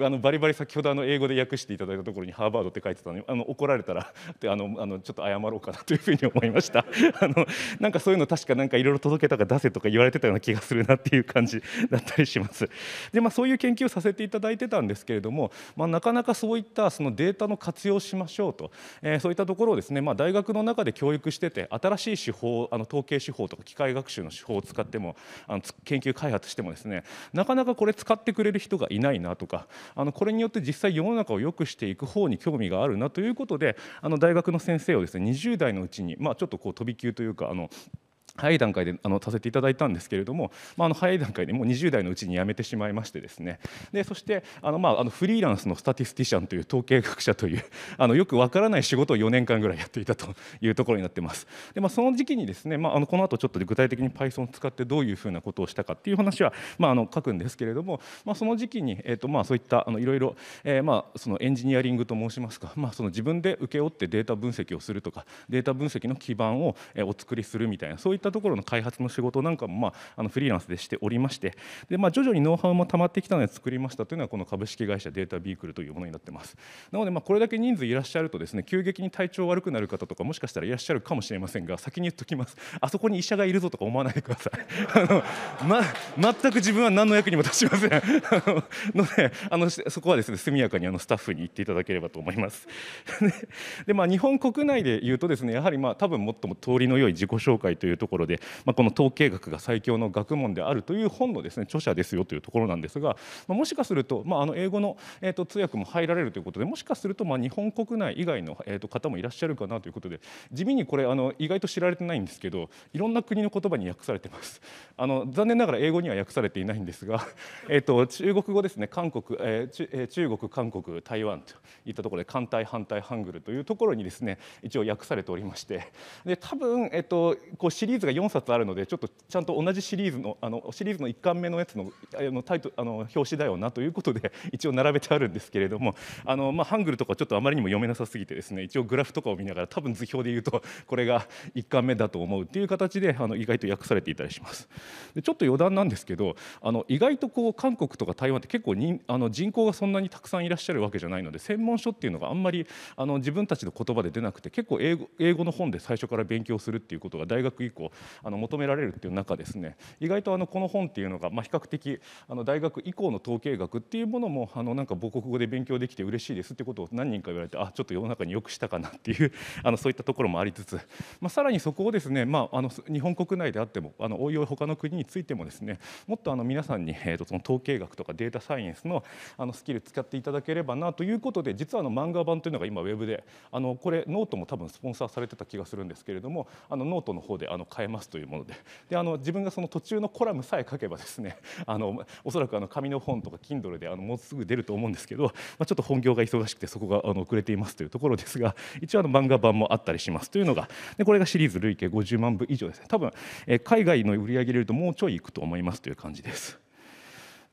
あのバリバリ先ほどあの英語で訳していただいたところにハーバードって書いてたのにあの怒られたら あのあのちょっと謝ろうかなというふうに思いました あのなんかそういうの確かなんかいろいろ届けたか出せとか言われてたような気がするなっていう感じだったりしますで、まあ、そういう研究をさせていただいてたんですけれども、まあ、なかなかそういったそのデータの活用しましょうと、えー、そういったところをですね、まあ、大学の中で教育してて新しい手法あの統計手法とか機械学習の手法を使ってもあの研究開発してもですねなかなかこれ使ってくれる人がいないなとかあのこれによって実際世の中を良くしていく方に興味があるなということであの大学の先生をですね20代のうちにまあちょっとこう飛び級というかあの早い段階であのさせていただいたんですけれども、まあ、あの早い段階でもう20代のうちに辞めてしまいましてですねでそしてあの、まあ、あのフリーランスのスタティスティシャンという統計学者というあのよくわからない仕事を4年間ぐらいやっていたというところになってます。でまあ、その時期にですね、まあ、あのこの後ちょっと具体的に Python を使ってどういうふうなことをしたかっていう話は、まあ、あの書くんですけれども、まあ、その時期に、えーとまあ、そういったいろいろエンジニアリングと申しますか、まあ、その自分で請け負ってデータ分析をするとかデータ分析の基盤をお作りするみたいなそういったったところの開発の仕事なんかも、まあ、あのフリーランスでしておりましてで、まあ、徐々にノウハウも溜まってきたので作りましたというのはこの株式会社データビークルというものになってますなのでまあこれだけ人数いらっしゃるとですね急激に体調悪くなる方とかもしかしたらいらっしゃるかもしれませんが先に言っときますあそこに医者がいるぞとか思わないでください あの、ま、全く自分は何の役にも立ちませんのであのそこはですね速やかにあのスタッフに行っていただければと思います でまあ日本国内で言うとですねやはりまあ多分もっとも通りの良い自己紹介というところで、まあ、この統計学が最強の学問であるという本のですね著者ですよというところなんですが、まあ、もしかすると、まあ、あの英語の、えー、と通訳も入られるということでもしかするとまあ日本国内以外の、えー、と方もいらっしゃるかなということで地味にこれあの意外と知られてないんですけどいろんな国の言葉に訳されてますあの残念ながら英語には訳されていないんですが、えー、と中国語ですね韓国、えー、中国韓国台湾といったところで艦隊反対ハングルというところにですね一応訳されておりましてで多分、えー、とこうシリーズーズが4冊あるのでちょっとちゃんと同じシリーズのあのシリーズの1巻目のやつのあのタイトあの表紙だよなということで一応並べてあるんですけれども あの、まあ、ハングルとかちょっとあまりにも読めなさすぎてですね一応グラフとかを見ながら多分図表で言うとこれが1巻目だと思うっていう形であの意外と訳されていたりします。でちょっと余談なんですけどあの意外とこう韓国とか台湾って結構にあの人口がそんなにたくさんいらっしゃるわけじゃないので専門書っていうのがあんまりあの自分たちの言葉で出なくて結構英語英語の本で最初から勉強するっていうことが大学以降あの求められるっていう中ですね意外とあのこの本っていうのが、まあ、比較的あの大学以降の統計学っていうものもあのなんか母国語で勉強できて嬉しいですってことを何人か言われてあちょっと世の中によくしたかなっていう あのそういったところもありつつ、まあ、さらにそこをですね、まあ、あの日本国内であってもあの応用他の国についてもですねもっとあの皆さんに、えー、とその統計学とかデータサイエンスのあのスキル使っていただければなということで実はあの漫画版というのが今ウェブであのこれノートも多分スポンサーされてた気がするんですけれどもあのノートの方であの買買えますというものでであの自分がその途中のコラムさえ書けばですね あのおそらくあの紙の本とか Kindle であのもうすぐ出ると思うんですけど、まあ、ちょっと本業が忙しくてそこがあの遅れていますというところですが一応あの漫画版もあったりしますというのがでこれがシリーズ累計50万部以上ですね多分、え海外の売り上げ入れるともうちょいいくと思いますという感じです。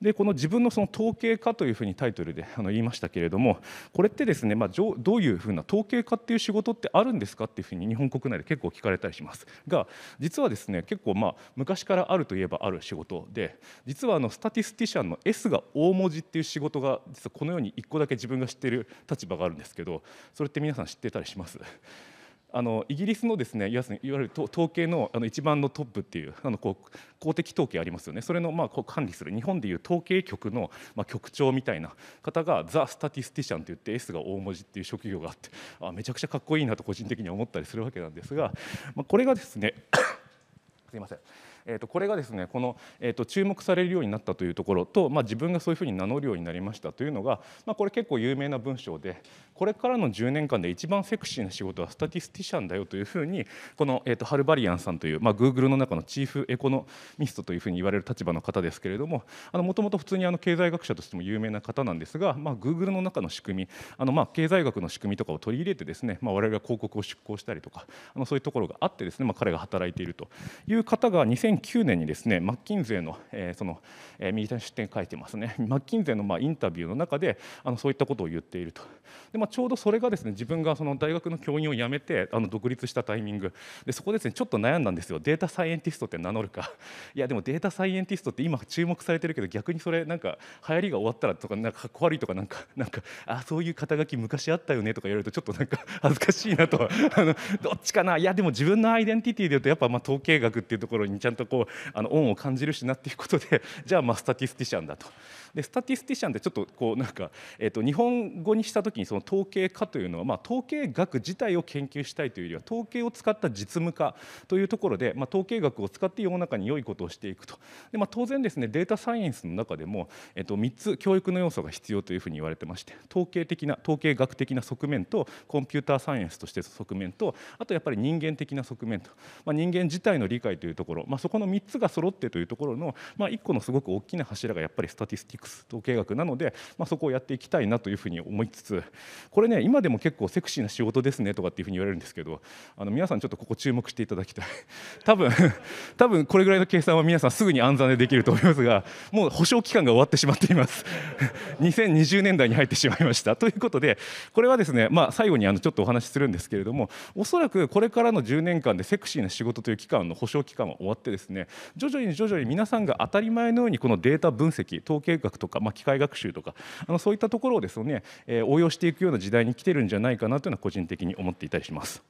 でこの自分のその統計化というふうにタイトルであの言いましたけれどもこれってですね、まあ、どういうふうな統計家っていう仕事ってあるんですかっていうふうに日本国内で結構聞かれたりしますが実はですね結構まあ昔からあるといえばある仕事で実はあのスタティスティシャンの S が大文字っていう仕事が実はこのように1個だけ自分が知ってる立場があるんですけどそれって皆さん知ってたりしますあのイギリスのですねいわゆる統計のあの一番のトップっていう あのこう公的統計ありますよねそれのまあこう管理する日本でいう統計局のまあ局長みたいな方がザ・スタティスティシャンといって S が大文字っていう職業があってあめちゃくちゃかっこいいなと個人的には思ったりするわけなんですが、まあ、これがですね すいませんえー、とこれがですねこの、えー、と注目されるようになったというところと、まあ、自分がそういうふうに名乗るようになりましたというのが、まあ、これ結構有名な文章でこれからの10年間で一番セクシーな仕事はスタティスティシャンだよというふうにこの、えー、とハルバリアンさんという、まあ、グルの中のチーフエコノミストというふうに言われる立場の方ですけれどももともと普通にあの経済学者としても有名な方なんですが、まあ、グルの中の仕組みあのまあ経済学の仕組みとかを取り入れてですね、まあ、我々が広告を出稿したりとかあのそういうところがあってですね、まあ、彼が働いているという方が2009 2009年にですねマッキンゼーの,、えー、そのえー、右手の出典書いてますね マッキンゼーのまあインタビューの中であのそういったことを言っているとで、まあ、ちょうどそれがですね自分がその大学の教員を辞めてあの独立したタイミングでそこですねちょっと悩んだんですよデータサイエンティストって名乗るか いやでもデータサイエンティストって今注目されてるけど逆にそれなんか流行りが終わったらとかなんかかっこ悪いとかなんかなんかあそういう肩書き昔あったよねとか言われるとちょっとなんか 恥ずかしいなとあのどっちかないやでも自分のアイデンティティで言うとやっぱまあ統計学っていうところにちゃんとこうあの恩を感じるしなっていうことでじゃあ、まあ、スタティスティシャンだとでスタティスティシャンってちょっとこうなんか、えー、と日本語にした時にその統計家というのは、まあ、統計学自体を研究したいというよりは統計を使った実務化というところで、まあ、統計学を使って世の中に良いことをしていくとで、まあ、当然ですねデータサイエンスの中でも、えー、と3つ教育の要素が必要というふうに言われてまして統計的な統計学的な側面とコンピューターサイエンスとしての側面とあとやっぱり人間的な側面と、まあ、人間自体の理解というところ、まあ、そこの3つが揃ってというところの、まあ、1個のすごく大きな柱がやっぱりスタティスティィクス統計学なので、まあ、そこをやっていきたいなというふうに思いつつこれね今でも結構セクシーな仕事ですねとかっていうふうに言われるんですけどあの皆さんちょっとここ注目していただきたい 多分多分これぐらいの計算は皆さんすぐに暗算でできると思いますがもう保証期間が終わってしまっています2020 年代に入ってしまいましたということでこれはですね、まあ、最後にあのちょっとお話しするんですけれどもおそらくこれからの10年間でセクシーな仕事という期間の保証期間は終わってですね徐々に徐々に皆さんが当たり前のようにこのデータ分析統計学学とか、まあ、機械学習とかあのそういったところをですね、え応用していくような時代に来てるんじゃないかなというのは個人的に思っていたりします。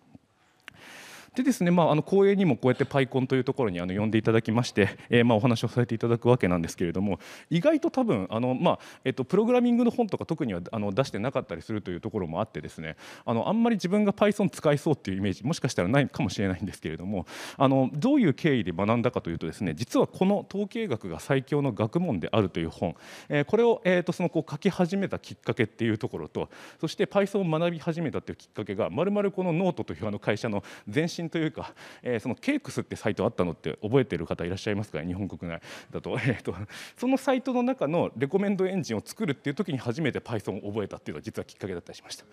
でですね、まあ、あの公営にもこうやってパイコンというところにあの呼んでいただきまして、えー、まあお話をされていただくわけなんですけれども意外と多分あの、まあえっと、プログラミングの本とか特にはあの出してなかったりするというところもあってですねあのあんまり自分が Python 使いそうっていうイメージもしかしたらないかもしれないんですけれどもあのどういう経緯で学んだかというとですね実はこの統計学が最強の学問であるという本、えー、これを、えー、とそのこう書き始めたきっかけっていうところとそして Python を学び始めたというきっかけがまるまるこのノートというあの会社の前身というか、えー、そのケークスってサイトあったのって覚えてる方いらっしゃいますか日本国内だと, えーと、そのサイトの中のレコメンドエンジンを作るっていう時に初めて Python を覚えたっていうのは実はきっかけだったりしました。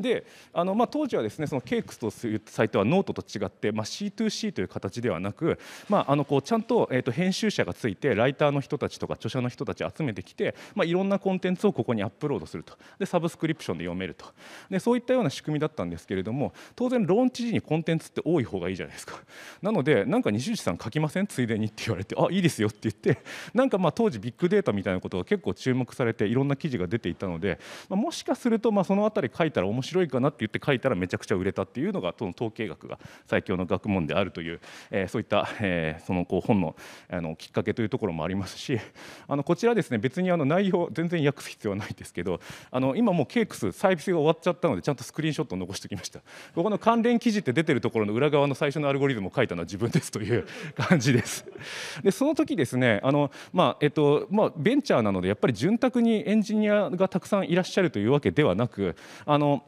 であの、まあ、当時はですねそのケイクスというサイトはノートと違って、まあ、C2C という形ではなく、まあ、あのこうちゃんと,、えー、と編集者がついてライターの人たちとか著者の人たち集めてきて、まあ、いろんなコンテンツをここにアップロードするとでサブスクリプションで読めるとでそういったような仕組みだったんですけれども当然ローンチ時にコンテンツって多い方がいいじゃないですかなのでなんか西内さん書きませんついでにって言われてあいいですよって言ってなんかまあ当時ビッグデータみたいなことが結構注目されていろんな記事が出ていたので、まあ、もしかするとまあその辺り書いたら面白い白いかなって言って書いたらめちゃくちゃ売れたっていうのがその統計学が最強の学問であるという、えー、そういった、えー、そのこう本のあのきっかけというところもありますし あのこちらですね別にあの内容全然訳す必要はないですけどあの今もうケークスサービスが終わっちゃったのでちゃんとスクリーンショットを残しておきました ここの関連記事って出てるところの裏側の最初のアルゴリズムを書いたのは自分ですという感じです でその時ですねあの、まあえっとまあ、ベンチャーなのでやっぱり潤沢にエンジニアがたくさんいらっしゃるというわけではなくあの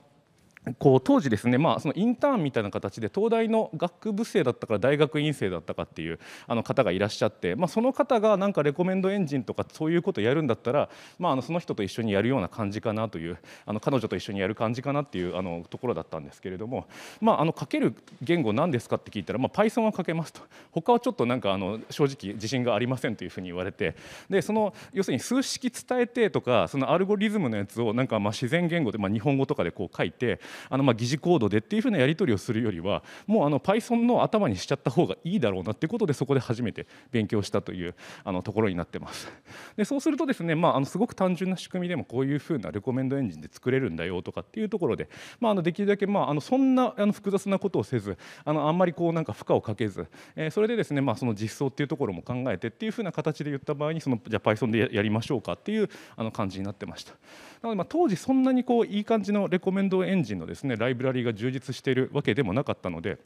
こう当時ですね、まあ、そのインターンみたいな形で東大の学部生だったから大学院生だったかっていうあの方がいらっしゃって、まあ、その方がなんかレコメンドエンジンとかそういうことやるんだったら、まあ、あのその人と一緒にやるような感じかなというあの彼女と一緒にやる感じかなっていうあのところだったんですけれども、まあ、あの書ける言語何ですかって聞いたら、まあ、Python は書けますと他はちょっとなんかあの正直自信がありませんというふうに言われてでその要するに数式伝えてとかそのアルゴリズムのやつをなんかまあ自然言語で、まあ、日本語とかでこう書いてあのまあ疑似コードでっていうふうなやり取りをするよりはもうあの Python の頭にしちゃった方がいいだろうなっていうことでそこで初めて勉強したというあのところになってます。でそうするとですね、まあ、あのすごく単純な仕組みでもこういうふうなレコメンドエンジンで作れるんだよとかっていうところで、まあ、あのできるだけ、まあ、あのそんなあの複雑なことをせずあのあんまりこうなんか負荷をかけず、えー、それでですね、まあ、その実装っていうところも考えてっていうふうな形で言った場合にそのじゃあ Python でやりましょうかっていうあの感じになってました。なのでまあ当時そんなにこういい感じのレコメンドエンジンのですねライブラリが充実しているわけでもなかったので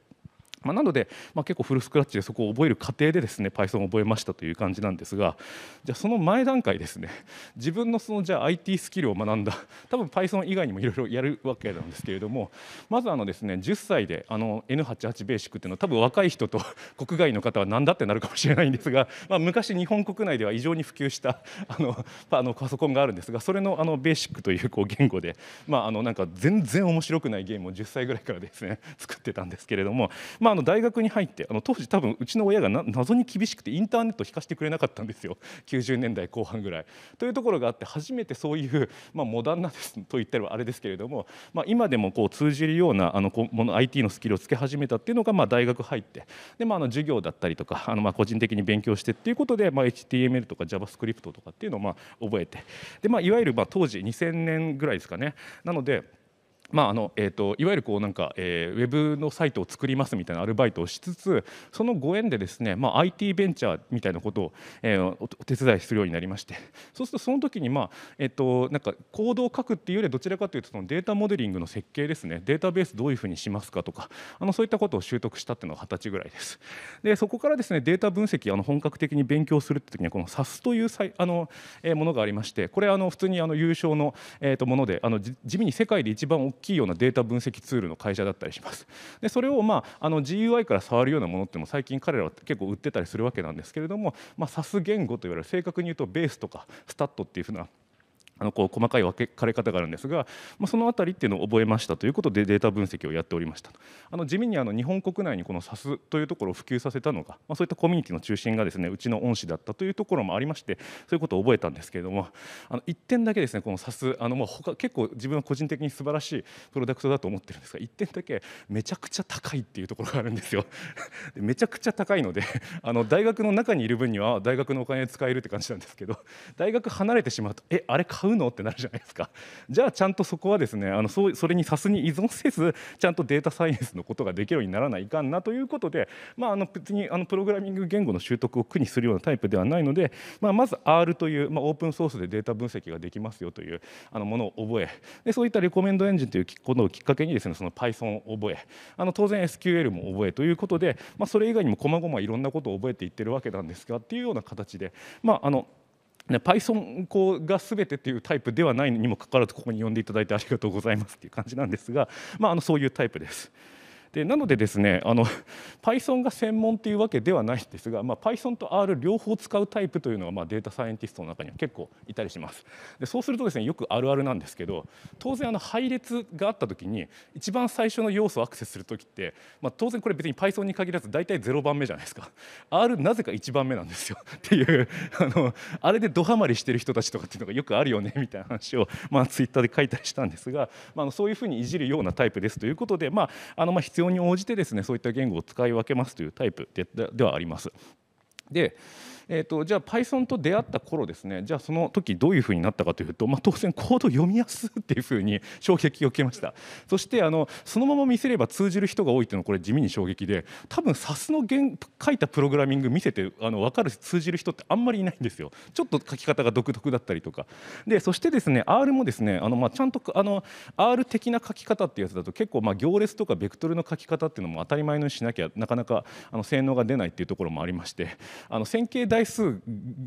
まなので、まあ、結構フルスクラッチでそこを覚える過程でですね Python を覚えましたという感じなんですがじゃあその前段階ですね 自分のそのじゃあ IT スキルを学んだ多分 Python 以外にもいろいろやるわけなんですけれどもまずあのですね10歳であの N88 ベーシックっていうのは多分若い人と 国外の方は何だってなるかもしれないんですが、まあ、昔日本国内では異常に普及したあのあのパソコンがあるんですがそれのあのベーシックというこう言語で、まあ、あのなんか全然面白くないゲームを10歳ぐらいからですね作ってたんですけれども、まああの大学に入ってあの当時多分うちの親が謎に厳しくてインターネット引かせてくれなかったんですよ90 年代後半ぐらい。というところがあって初めてそういう、まあ、モダンなですと言ったらあれですけれども、まあ、今でもこう通じるようなあのこの IT のスキルをつけ始めたっていうのが、まあ、大学入ってで、まあ、あの授業だったりとかあのまあ個人的に勉強してっていうことで、まあ、HTML とか JavaScript とかっていうのをまあ覚えてで、まあ、いわゆるまあ当時2000年ぐらいですかね。なのでまああのえーと、いわゆるこうなんか、えー、ウェブのサイトを作りますみたいなアルバイトをしつつそのご縁でですね、まあ、IT ベンチャーみたいなことを、えー、お手伝いするようになりましてそうするとその時に、まあえーと、なんかコードを書くっていうよりはどちらかというとそのデータモデリングの設計ですねデータベースどういうふうにしますかとかあのそういったことを習得したっていうのが20歳ぐらいです。でそこからですねデータ分析あの本格的に勉強するって時にはこの SAS というあの、えー、ものがありましてこれあの普通にあの優勝の、えー、とものであの地味に世界で一番きいようなデータ分析ツールの会社だったりします でそれを、まあ、あの GUI から触るようなものっても最近彼らは結構売ってたりするわけなんですけれども、まあ、SAS 言語といわれる正確に言うとベースとかスタットっていうふうなあのこう細かい分けかれ方があるんですが、まあ、その辺りっていうのを覚えましたということでデータ分析をやっておりましたとあの地味にあの日本国内にこの SAS というところを普及させたのが、まあ、そういったコミュニティの中心がですねうちの恩師だったというところもありましてそういうことを覚えたんですけれどもあの1点だけですねこの SAS あのもう他結構自分は個人的に素晴らしいプロダクトだと思ってるんですが1点だけめちゃくちゃ高いっていうところがあるんですよ めちゃくちゃ高いのであの大学の中にいる分には大学のお金使えるって感じなんですけど大学離れてしまうとえあれ買買うのってなるじゃないですか じゃあちゃんとそこはですねあのそうそれにさすに依存せずちゃんとデータサイエンスのことができるようにならないかんなということで、まあ、あの別にあのプログラミング言語の習得を苦にするようなタイプではないので、まあ、まず R という、まあ、オープンソースでデータ分析ができますよというあのものを覚えでそういったレコメンドエンジンということをきっかけにですねその Python を覚えあの当然 SQL も覚えということで、まあ、それ以外にも細々いろんなことを覚えていってるわけなんですがっていうような形で、まあ、あのね、Python こうが全てっていうタイプではないにもかかわらずここに呼んでいただいてありがとうございますっていう感じなんですが、まあ、あのそういうタイプです。でなのでですねあの Python が専門というわけではないんですが、まあ、Python と R 両方使うタイプというのは、まあ、データサイエンティストの中には結構いたりしますでそうするとですねよくあるあるなんですけど当然あの配列があった時に一番最初の要素をアクセスする時って、まあ、当然これ別に Python に限らず大体0番目じゃないですか R なぜか1番目なんですよ っていうあのあれでドハマりしてる人たちとかっていうのがよくあるよねみたいな話を、まあ、Twitter で書いたりしたんですが、まあ、そういうふうにいじるようなタイプですということで、まあ、あのまあ必要に応じてですねそういった言語を使い分けますというタイプではあります。でえーと、じゃあ Python と出会った頃ですねじゃあその時どういうふうになったかというと、まあ、当然コード読みやすっていうふうに衝撃を受けましたそしてあのそのまま見せれば通じる人が多いていうのはこれ地味に衝撃で多分 SAS の原書いたプログラミング見せてあの分かる通じる人ってあんまりいないんですよちょっと書き方が独特だったりとかでそしてですね R もですねあの、まあ、ちゃんとあの R 的な書き方っていうやつだと結構まあ行列とかベクトルの書き方っていうのも当たり前のようにしなきゃなかなかあの性能が出ないっていうところもありましてあの線形台数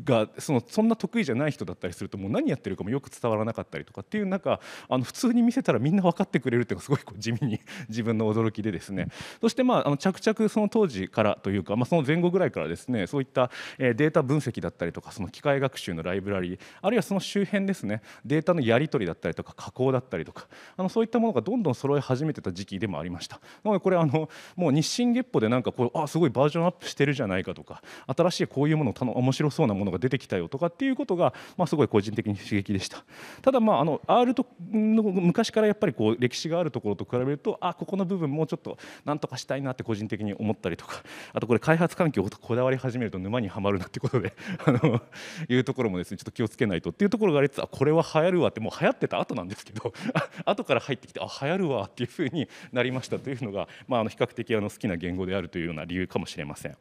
がそのそんな得意じゃない人だったりするともう何やってるかもよく伝わらなかったりとかっていう中あの普通に見せたらみんな分かってくれるっていうのがすごいこう地味に 自分の驚きでですねそしてまああの着々その当時からというか、まあ、その前後ぐらいからですねそういったデータ分析だったりとかその機械学習のライブラリーあるいはその周辺ですねデータのやり取りだったりとか加工だったりとかあのそういったものがどんどん揃え始めてた時期でもありましたなのでこれあのもう日進月歩でなんかこうあすごいバージョンアップしてるじゃないかとか新しいこういうものをたの面白そうなものが出てきたよとかっていうことが、まあ、すごい個人的に刺激でしたただまああの R との昔からやっぱりこう歴史があるところと比べるとあここの部分もうちょっとなんとかしたいなって個人的に思ったりとかあとこれ開発環境をこだわり始めると沼にはまるなってことで あのいうところもですねちょっと気をつけないとっていうところがありつつあこれは流行るわってもう流行ってた後なんですけど後から入ってきてあ流行るわっていうふうになりましたというのが、まあ、あの比較的あの好きな言語であるというような理由かもしれません。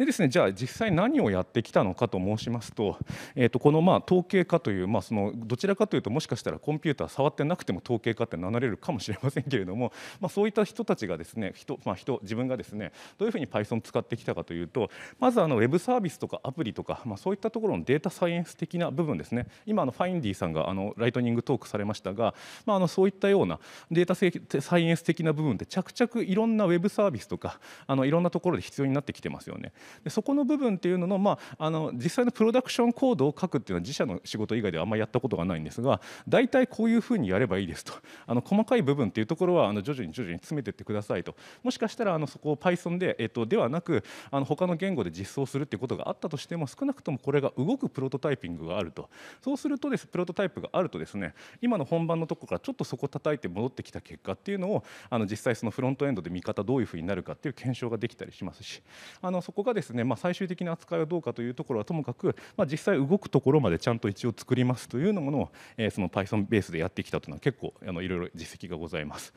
でですねじゃあ実際何をやってきたのかと申しますと,、えー、とこのまあ統計家という、まあ、そのどちらかというともしかしたらコンピューター触ってなくても統計家って名乗れるかもしれませんけれども、まあ、そういった人たちがですね人,、まあ人、自分がですねどういうふうに Python を使ってきたかというとまずあのウェブサービスとかアプリとか、まあ、そういったところのデータサイエンス的な部分ですね今あのファインディさんがあのライトニングトークされましたが、まあ、あのそういったようなデータサイエンス的な部分で着々いろんなウェブサービスとかあのいろんなところで必要になってきてますよね。でそこの部分っていうのの,、まあ、あの実際のプロダクションコードを書くっていうのは自社の仕事以外ではあんまりやったことがないんですが大体こういうふうにやればいいですとあの細かい部分っていうところはあの徐々に徐々に詰めていってくださいともしかしたらあのそこを Python で、えっと、ではなくあの他の言語で実装するっていうことがあったとしても少なくともこれが動くプロトタイピングがあるとそうするとですプロトタイプがあるとですね今の本番のとこからちょっとそこ叩いて戻ってきた結果っていうのをあの実際そのフロントエンドで見方どういうふうになるかっていう検証ができたりしますしあのそこがです、ねですね、まあ、最終的な扱いはどうかというところはともかく、まあ、実際動くところまでちゃんと一応作りますというようなものを、えー、その Python ベースでやってきたというのは結構あのいろいろ実績がございます。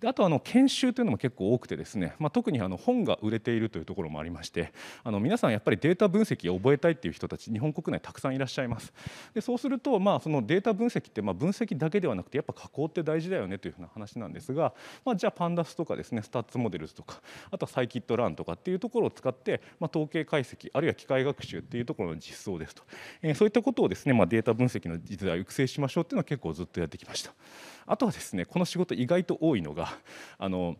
であとあの研修というのも結構多くてですね、まあ、特にあの本が売れているというところもありましてあの皆さんやっぱりデータ分析を覚えたいっていう人たち日本国内たくさんいらっしゃいます。でそうすると、まあ、そのデータ分析ってまあ分析だけではなくてやっぱ加工って大事だよねというふうな話なんですが、まあ、じゃあパンダスとかですねスタッツモデルズとかあとはサイキットランとかっていうところを使ってま統計解析あるいは機械学習っていうところの実装ですと、えそういったことをですね、まデータ分析の実は育成しましょうっていうのは結構ずっとやってきましたあとはですねこの仕事意外と多いのがあの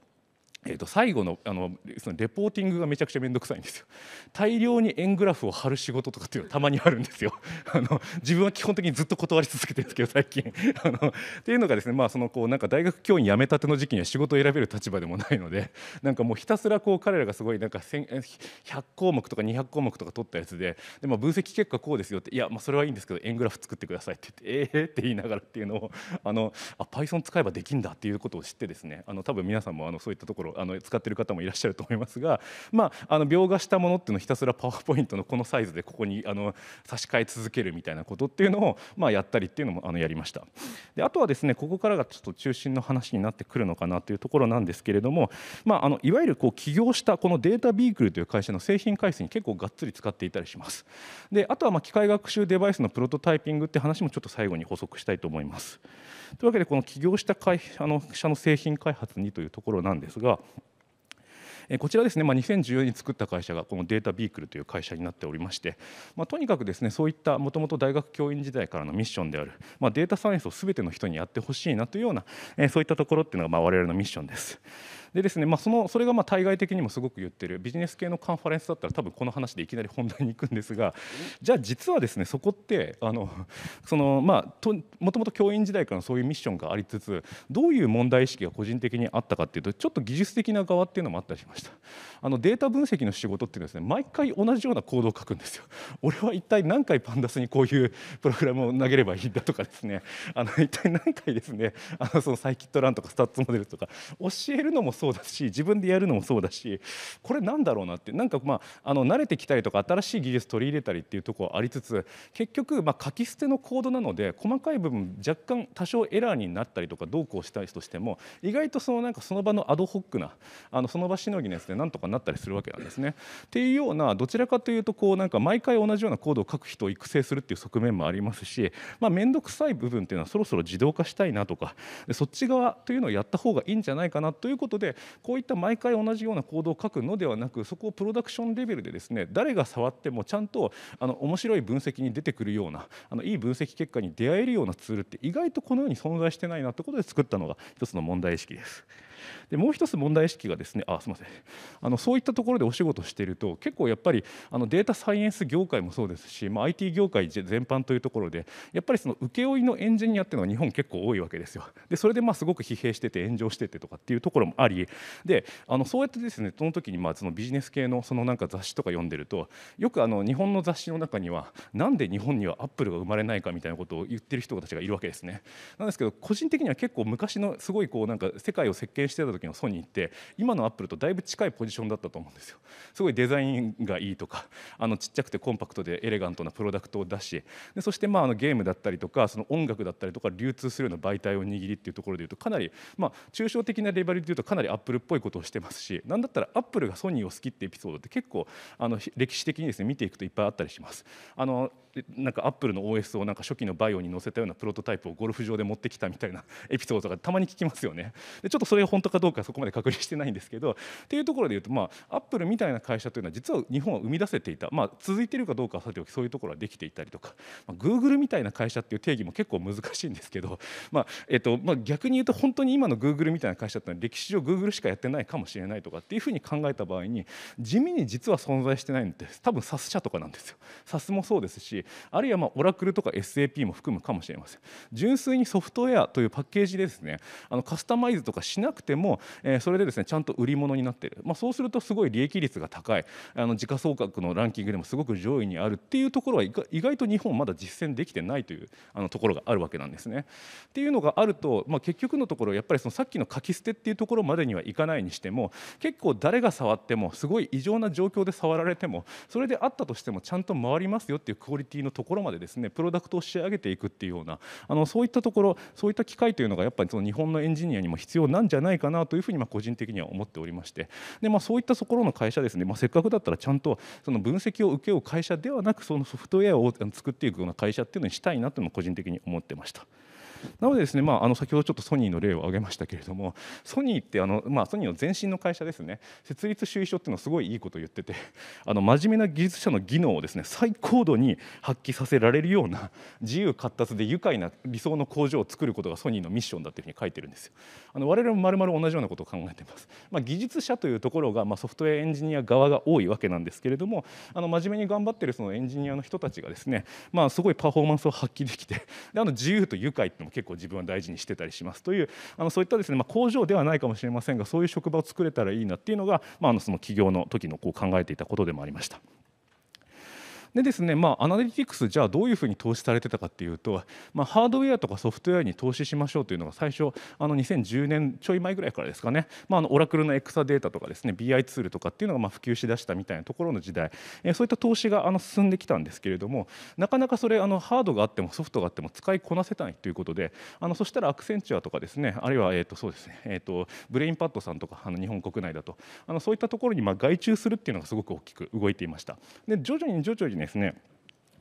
えー、と最後のあのそのレポーティングがめちゃくちゃ面倒くさいんですよ。大量に円グラフを貼る仕事とかっていうのはたまにあるんですよ。あの自分は基本的にずっと断り続けてるんですけど最近。あのっていうのがですね、まあ、そのこうなんか大学教員辞めたての時期には仕事を選べる立場でもないのでなんかもうひたすらこう彼らがすごいなんか100項目とか200項目とか取ったやつでで、まあ、分析結果こうですよっていや、まあ、それはいいんですけど円グラフ作ってくださいって言ってええー、って言いながらっていうのをあのあ Python 使えばできんだっていうことを知ってですねあの多分皆さんもあのそういったところあの使ってる方もいらっしゃると思いますが、まあ、あの描画したものっていうのをひたすらパワーポイントのこのサイズでここにあの差し替え続けるみたいなことっていうのを、まあ、やったりっていうのもあのやりましたであとはですねここからがちょっと中心の話になってくるのかなというところなんですけれども、まあ、あのいわゆるこう起業したこのデータビークルという会社の製品回数に結構がっつり使っていたりしますであとはま機械学習デバイスのプロトタイピングって話もちょっと最後に補足したいと思います。というわけでこの起業した会あの社の製品開発にというところなんですが。こちらですね、まあ、2014年に作った会社がこのデータビークルという会社になっておりまして、まあ、とにかくですねそういったもともと大学教員時代からのミッションである、まあ、データサイエンスを全ての人にやってほしいなというような、えそういったところっていうのがまあ我々のミッションです。でですね、まあ、そのそれがまあ対外的にもすごく言ってるビジネス系のカンファレンスだったら多分この話でいきなり本題に行くんですがじゃあ実はですねそこってあの その、まあ、ともともと教員時代からそういうミッションがありつつどういう問題意識が個人的にあったかっていうとちょっと技術的な側っていうのもあったりしました。あのデータ分析の仕事っていうのはですね毎回同じようなコードを書くんですよ。俺は一体何回パンダスにこういうプログラムを投げればいいんだとかですねあの一体何回ですねあのそのサイキットランとかスタッツモデルとか教えるのもそうだし自分でやるのもそうだしこれなんだろうなってなんかまああの慣れてきたりとか新しい技術取り入れたりっていうとこはありつつ結局まあ書き捨てのコードなので細かい部分若干多少エラーになったりとかどうこうしたりとしても意外とそのなんかその場のアドホックなあのその場しのぎのやつでなんとかなったりするわけなんですね。っていうようなどちらかというとこうなんか毎回同じようなコードを書く人を育成するっていう側面もありますしまあ面倒くさい部分っていうのはそろそろ自動化したいなとかそっち側というのをやった方がいいんじゃないかなということででこういった毎回同じようなコードを書くのではなくそこをプロダクションレベルでですね誰が触ってもちゃんとあの面白い分析に出てくるようなあのいい分析結果に出会えるようなツールって意外とこの世に存在してないなってことで作ったのが一つの問題意識です。でもう一つ問題意識がですねあすみませんあのそういったところでお仕事していると結構やっぱりあのデータサイエンス業界もそうですし、まあ、IT 業界全般というところでやっぱりその請負のエンジニアっていうのは日本結構多いわけですよ。でそれでまあすごく疲弊してて炎上しててとかっていうところもありであのそうやってですねその時にまあそのビジネス系のそのなんか雑誌とか読んでるとよくあの日本の雑誌の中にはなんで日本にはアップルが生まれないかみたいなことを言ってる人たちがいるわけですね。なんですけど個人的には結構昔のすごいこうなんか世界を席巻してた時のソニーって今のアップルとだいぶ近いポジションだったと思うんですよすごいデザインがいいとかあのちっちゃくてコンパクトでエレガントなプロダクトを出しでそしてまああのゲームだったりとかその音楽だったりとか流通するような媒体を握りっていうところでいうとかなりまあ抽象的なレバリでいうとかなりアップルっぽいことをしてますし何だったらアップルがソニーを好きってエピソードって結構あの歴史的にですね見ていくといっぱいあったりします。あのなんかアップルの OS をなんか初期のバイオに載せたようなプロトタイプをゴルフ場で持ってきたみたいなエピソードがたまに聞きますよね。でちょっとそれが本当かどうかそこまで確認してないんですけどっていうところでいうとまあアップルみたいな会社というのは実は日本は生み出せていたまあ続いているかどうかはさておきそういうところはできていたりとかまあ、グーグルみたいな会社っていう定義も結構難しいんですけどまあえっとまあ逆に言うと本当に今のグーグルみたいな会社っていうのは歴史上グーグルしかやってないかもしれないとかっていうふうに考えた場合に地味に実は存在してないのって多分 SAS 社とかなんですよ SAS もそうですしあるいはまあオラクルとか SAP も含むかもしれません純粋にソフトウェアというパッケージですねあのカスタマイズとかしなくてても、えー、それでですねちゃんと売り物になってる、まあ、そうするとすごい利益率が高いあの時価総額のランキングでもすごく上位にあるっていうところは意外と日本まだ実践できてないというあのところがあるわけなんですね。っていうのがあると、まあ、結局のところやっぱりそのさっきの書き捨てっていうところまでにはいかないにしても結構誰が触ってもすごい異常な状況で触られてもそれであったとしてもちゃんと回りますよっていうクオリティのところまでですねプロダクトを仕上げていくっていうようなあのそういったところそういった機会というのがやっぱりその日本のエンジニアにも必要なんじゃないかかなというふうにま個人的には思っておりましてで、まあ、そういったところの会社ですね、まあ、せっかくだったらちゃんとその分析を請け負う会社ではなくそのソフトウェアを作っていくような会社っていうのにしたいなというのを個人的に思ってました。なのでですね、まあ、あの先ほどちょっとソニーの例を挙げましたけれどもソニーってあの、まあ、ソニーの前身の会社ですね設立主意書っていうのはすごいいいことを言ってて あの真面目な技術者の技能をですね最高度に発揮させられるような 自由闊達で愉快な理想の工場を作ることがソニーのミッションだというふうに書いてるんですよ。あの我々もまるまる同じようなことを考えてます。まあ、技術者というところが、まあ、ソフトウェアエンジニア側が多いわけなんですけれどもあの真面目に頑張ってるそのエンジニアの人たちがですね、まあ、すごいパフォーマンスを発揮できてであの自由と愉快っても結構自分は大事にしてたりしますというあのそういったですね、ま工場ではないかもしれませんがそういう職場を作れたらいいなっていうのが、まあ、のその起業の時のこう考えていたことでもありました。でですね、まあ、アナリティクスじゃあどういうふうに投資されてたかっていうと、まあ、ハードウェアとかソフトウェアに投資しましょうというのが最初あの2010年ちょい前ぐらいからですかね、まあ、あのオラクルのエクサデータとかですね BI ツールとかっていうのがまあ普及しだしたみたいなところの時代、えー、そういった投資があの進んできたんですけれどもなかなかそれあのハードがあってもソフトがあっても使いこなせないということであのそしたらアクセンチュアとかですねあるいはえとそうですね、えーとブレインパッドさんとかあの日本国内だとあのそういったところにまあ外注するっていうのがすごく大きく動いていました。で徐々に徐々にですね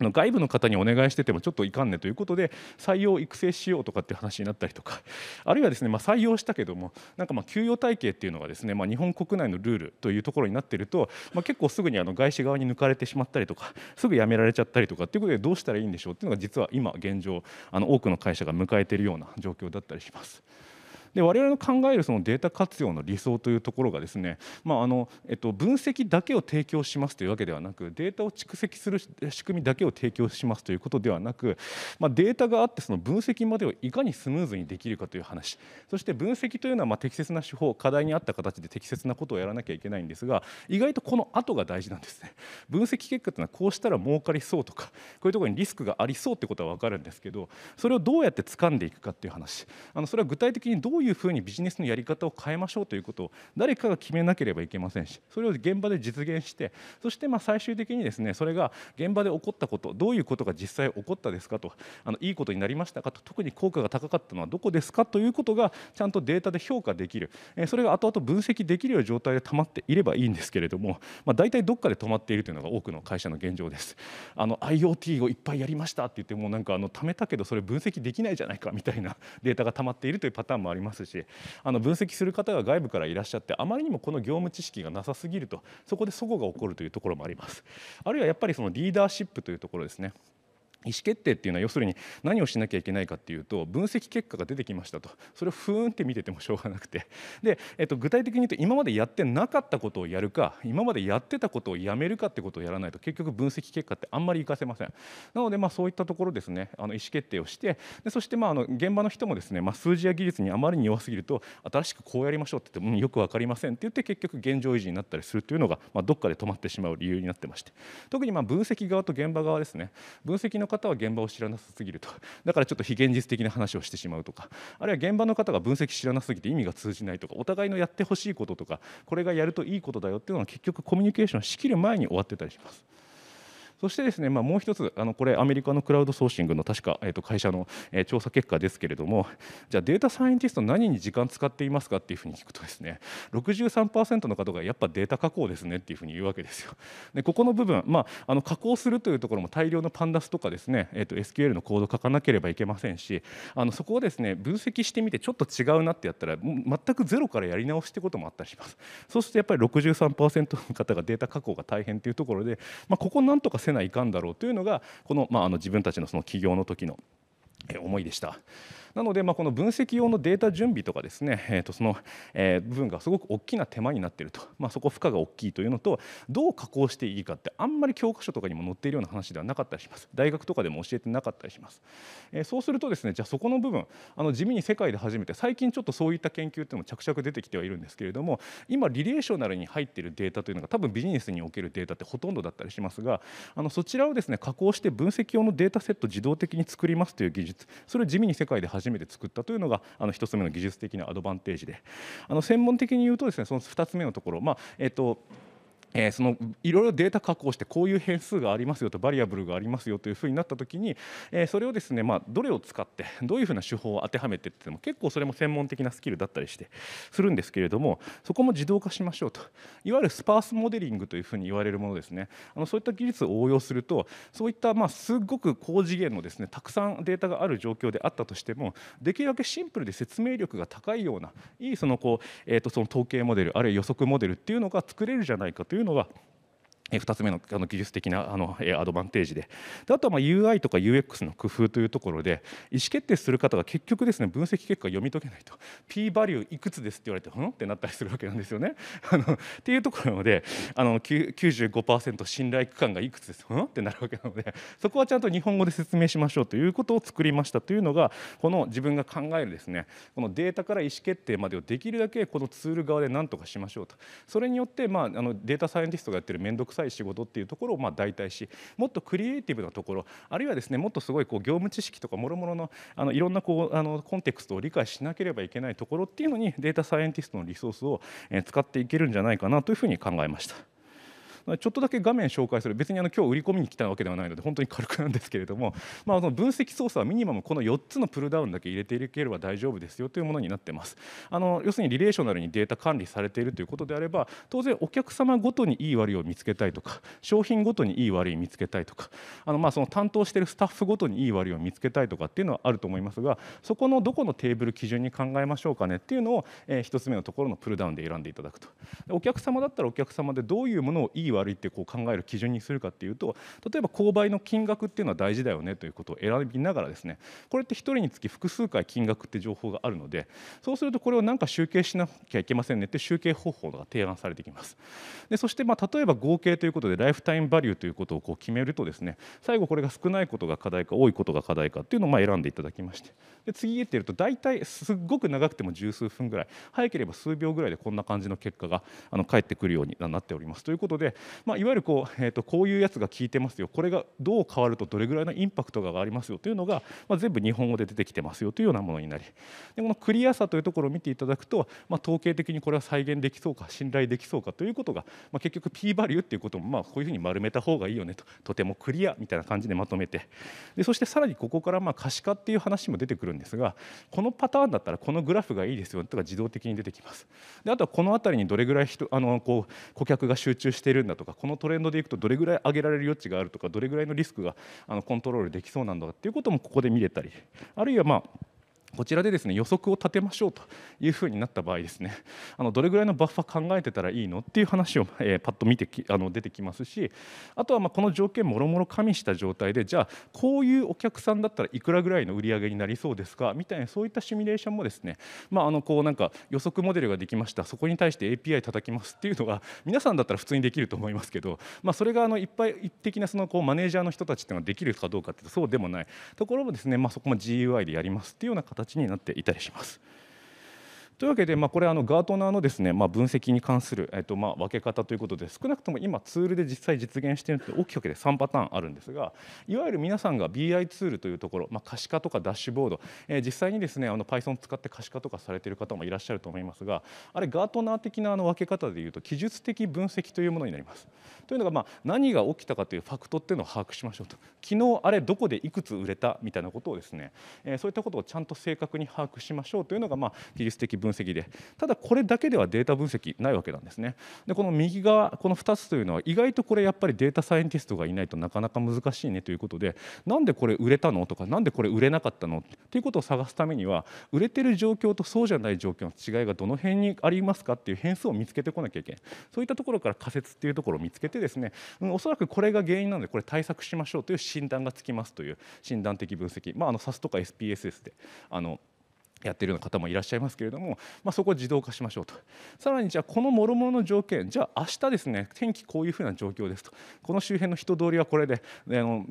外部の方にお願いしててもちょっといかんねということで採用育成しようとかって話になったりとか あるいはですねま採用したけどもなんかま給与体系っていうのがですねま日本国内のルールというところになっているとま結構すぐにあの外資側に抜かれてしまったりとかすぐ辞められちゃったりとかっていうことでどうしたらいいんでしょうっていうのが実は今現状あの多くの会社が迎えているような状況だったりします。で我々の考えるそのデータ活用の理想というところがですね、まああのえっと、分析だけを提供しますというわけではなくデータを蓄積する仕組みだけを提供しますということではなく、まあ、データがあってその分析までをいかにスムーズにできるかという話そして分析というのはま適切な手法課題に合った形で適切なことをやらなきゃいけないんですが意外とこの後が大事なんですね分析結果というのはこうしたら儲かりそうとかこういうところにリスクがありそうということは分かるんですけどそれをどうやって掴んでいくかという話あのそれは具体的にどうういうふうにビジネスのやり方を変えましょうということを誰かが決めなければいけませんしそれを現場で実現してそしてま最終的にですねそれが現場で起こったことどういうことが実際起こったですかとあのいいことになりましたかと特に効果が高かったのはどこですかということがちゃんとデータで評価できるそれが後々分析できるような状態で溜まっていればいいんですけれども、まあ、大体どっかで止まっているというのが多くの会社の現状です。あの IoT をいっぱいやりましたって言ってもなんかあの貯めたけどそれ分析できないじゃないかみたいなデータが溜まっているというパターンもあります。ますしあの分析する方が外部からいらっしゃってあまりにもこの業務知識がなさすぎるとそこで齟齬が起こるというところもあります。あるいはやっぱりそのリーダーシップというところですね意思決定っていうのは要するに何をしなきゃいけないかっていうと分析結果が出てきましたとそれをふーんって見ててもしょうがなくてで、えっと、具体的に言うと今までやってなかったことをやるか今までやってたことをやめるかってことをやらないと結局分析結果ってあんまり活かせませんなのでまあそういったところですねあの意思決定をしてでそしてまああの現場の人もですね、まあ、数字や技術にあまりに弱すぎると新しくこうやりましょうって言って、うん、よく分かりませんって言って結局現状維持になったりするというのが、まあ、どっかで止まってしまう理由になってまして特にまあ分析側と現場側ですね分析の方は現場を知らなさすぎると だからちょっと非現実的な話をしてしまうとかあるいは現場の方が分析知らなすぎて意味が通じないとかお互いのやってほしいこととかこれがやるといいことだよっていうのは結局コミュニケーションしきる前に終わってたりします。そしてですね、まあ、もう一つあのこれアメリカのクラウドソーシングの確か、えー、と会社の、え調査結果ですけれどもじゃあデータサイエンティスト何に時間使っていますかっていうふうに聞くとですね63%の方がやっぱデータ加工ですねっていうふうに言うわけですよ。でここの部分、まあ、あの加工するというところも大量のパンダスとかですね、えー、と SQL のコード書かなければいけませんしあのそこをですね分析してみてちょっと違うなってやったら全くゼロからやり直しってこともあったりします。そうするとやっぱり63%の方がデータ加工が大変ていうところで、まあ、ここなんとかせないかんだろうというのがこの,、まああの自分たちのその起業の時の思いでした。なので、まあ、この分析用のデータ準備とかですね、えー、とその、えー、部分がすごく大きな手間になっていると、まあ、そこ負荷が大きいというのとどう加工していいかってあんまり教科書とかにも載っているような話ではなかったりします大学とかでも教えてなかったりします、えー、そうするとですねじゃあそこの部分あの地味に世界で初めて最近ちょっとそういった研究っていうのも着々出てきてはいるんですけれども今リレーショナルに入っているデータというのが多分ビジネスにおけるデータってほとんどだったりしますがあのそちらをですね加工して分析用のデータセット自動的に作りますという技術術それを地味に世界で初めて作ったというのがあの1つ目の技術的なアドバンテージであの専門的に言うとですねその2つ目のところまあえっとえー、そのいろいろデータ加工してこういう変数がありますよとバリアブルがありますよというふうになった時に、えー、それをですね、まあ、どれを使ってどういうふうな手法を当てはめてっても結構それも専門的なスキルだったりしてするんですけれどもそこも自動化しましょうといわゆるスパースモデリングというふうに言われるものですねあのそういった技術を応用するとそういったまあすごく高次元のですねたくさんデータがある状況であったとしてもできるだけシンプルで説明力が高いようないいそのこう、えー、とその統計モデルあるいは予測モデルっていうのが作れるじゃないかといういうのは2つ目の技術的なアドバンテージでであとはま UI とか UX の工夫というところで意思決定する方が結局ですね分析結果を読み解けないと P バリューいくつですって言われてうんってなったりするわけなんですよね。っていうところであの95%信頼区間がいくつですうんってなるわけなのでそこはちゃんと日本語で説明しましょうということを作りましたというのがこの自分が考えるですねこのデータから意思決定までをできるだけこのツール側で何とかしましょうとそれによってまああのデータサイエンティストがやってる面倒くさいい仕事っていうところをまあ代替しもっとクリエイティブなところあるいはですねもっとすごいこう業務知識とかもろもろのあのいろんなこうあのコンテクストを理解しなければいけないところっていうのにデータサイエンティストのリソースを使っていけるんじゃないかなというふうに考えました。ちょっとだけ画面紹介する別にあの今日売り込みに来たわけではないので本当に軽くなんですけれども、まあ、その分析操作はミニマムこの4つのプルダウンだけ入れていければ大丈夫ですよというものになってますあの要するにリレーショナルにデータ管理されているということであれば当然お客様ごとにいい悪いを見つけたいとか商品ごとにいい悪い見つけたいとかあのまあその担当しているスタッフごとにいい悪いを見つけたいとかっていうのはあると思いますがそこのどこのテーブル基準に考えましょうかねっていうのを、えー、1つ目のところのプルダウンで選んでいただくとお客様だったらお客様でどういうものをいい悪いってこう考える基準にするかっていうと例えば購買の金額っていうのは大事だよねということを選びながらですねこれって1人につき複数回金額って情報があるのでそうするとこれを何か集計しなきゃいけませんねって集計方法が提案されてきますでそしてまあ例えば合計ということでライフタイムバリューということをこう決めるとですね最後これが少ないことが課題か多いことが課題かっていうのをま選んでいただきましてで次へってると大体すっごく長くても十数分ぐらい早ければ数秒ぐらいでこんな感じの結果があの返ってくるようになっておりますということでまあ、いわゆるこう,、えー、とこういうやつが効いてますよこれがどう変わるとどれぐらいのインパクトがありますよというのが、まあ、全部日本語で出てきてますよというようなものになりでこのクリアさというところを見ていただくと、まあ、統計的にこれは再現できそうか信頼できそうかということが、まあ、結局 P バリューということもまあこういうふうに丸めた方がいいよねととてもクリアみたいな感じでまとめてでそしてさらにここからまあ可視化っていう話も出てくるんですがこのパターンだったらこのグラフがいいですよとか自動的に出てきます。であとはこの辺りにどれぐらい人あのこう顧客が集中しているんだとかこのトレンドでいくとどれぐらい上げられる余地があるとかどれぐらいのリスクがあのコントロールできそうなんだっていうこともここで見れたりあるいはまあこちらでですね予測を立てましょうというふうになった場合ですね あのどれぐらいのバッファ考えてたらいいのっていう話を、えー、パッと見てきあの出てきますしあとはまあこの条件もろもろ加味した状態でじゃあこういうお客さんだったらいくらぐらいの売り上げになりそうですかみたいなそういったシミュレーションもですね、まあ、あのこうなんか予測モデルができましたそこに対して API 叩きますっていうのが皆さんだったら普通にできると思いますけど、まあ、それがあの一的なそのこうマネージャーの人たちっていうのはできるかどうかっていうとそうでもないところもですね、まあ、そこも GUI でやりますっていうような形形になっていたりします。というわけで、まあ、これあのガートナーのですね、まあ、分析に関する、えっとまあ、分け方ということで少なくとも今ツールで実際実現しているのって大きく分けて3パターンあるんですがいわゆる皆さんが BI ツールというところ、まあ、可視化とかダッシュボード、えー、実際にですねあの Python 使って可視化とかされている方もいらっしゃると思いますがあれガートナー的なあの分け方でいうと記述的分析というものになります。というのが、まあ、何が起きたかというファクトっていうのを把握しましょうと昨日あれどこでいくつ売れたみたいなことをですね、えー、そういったことをちゃんと正確に把握しましょうというのが、まあ、技術的分析析でただこれだけではデータ分析ないわけなんですねでこの右側この2つというのは意外とこれやっぱりデータサイエンティストがいないとなかなか難しいねということでなんでこれ売れたのとか何でこれ売れなかったのっていうことを探すためには売れてる状況とそうじゃない状況の違いがどの辺にありますかっていう変数を見つけてこなきゃいけないそういったところから仮説っていうところを見つけてですね、うん、おそらくこれが原因なのでこれ対策しましょうという診断がつきますという診断的分析まああの SAS とか SPSS であのやってるような方もいらっしゃいますけれども、まあ、そこを自動化しましょうとさらにじゃあこのもろもろの条件じゃあ明日ですね天気こういうふうな状況ですとこの周辺の人通りはこれであの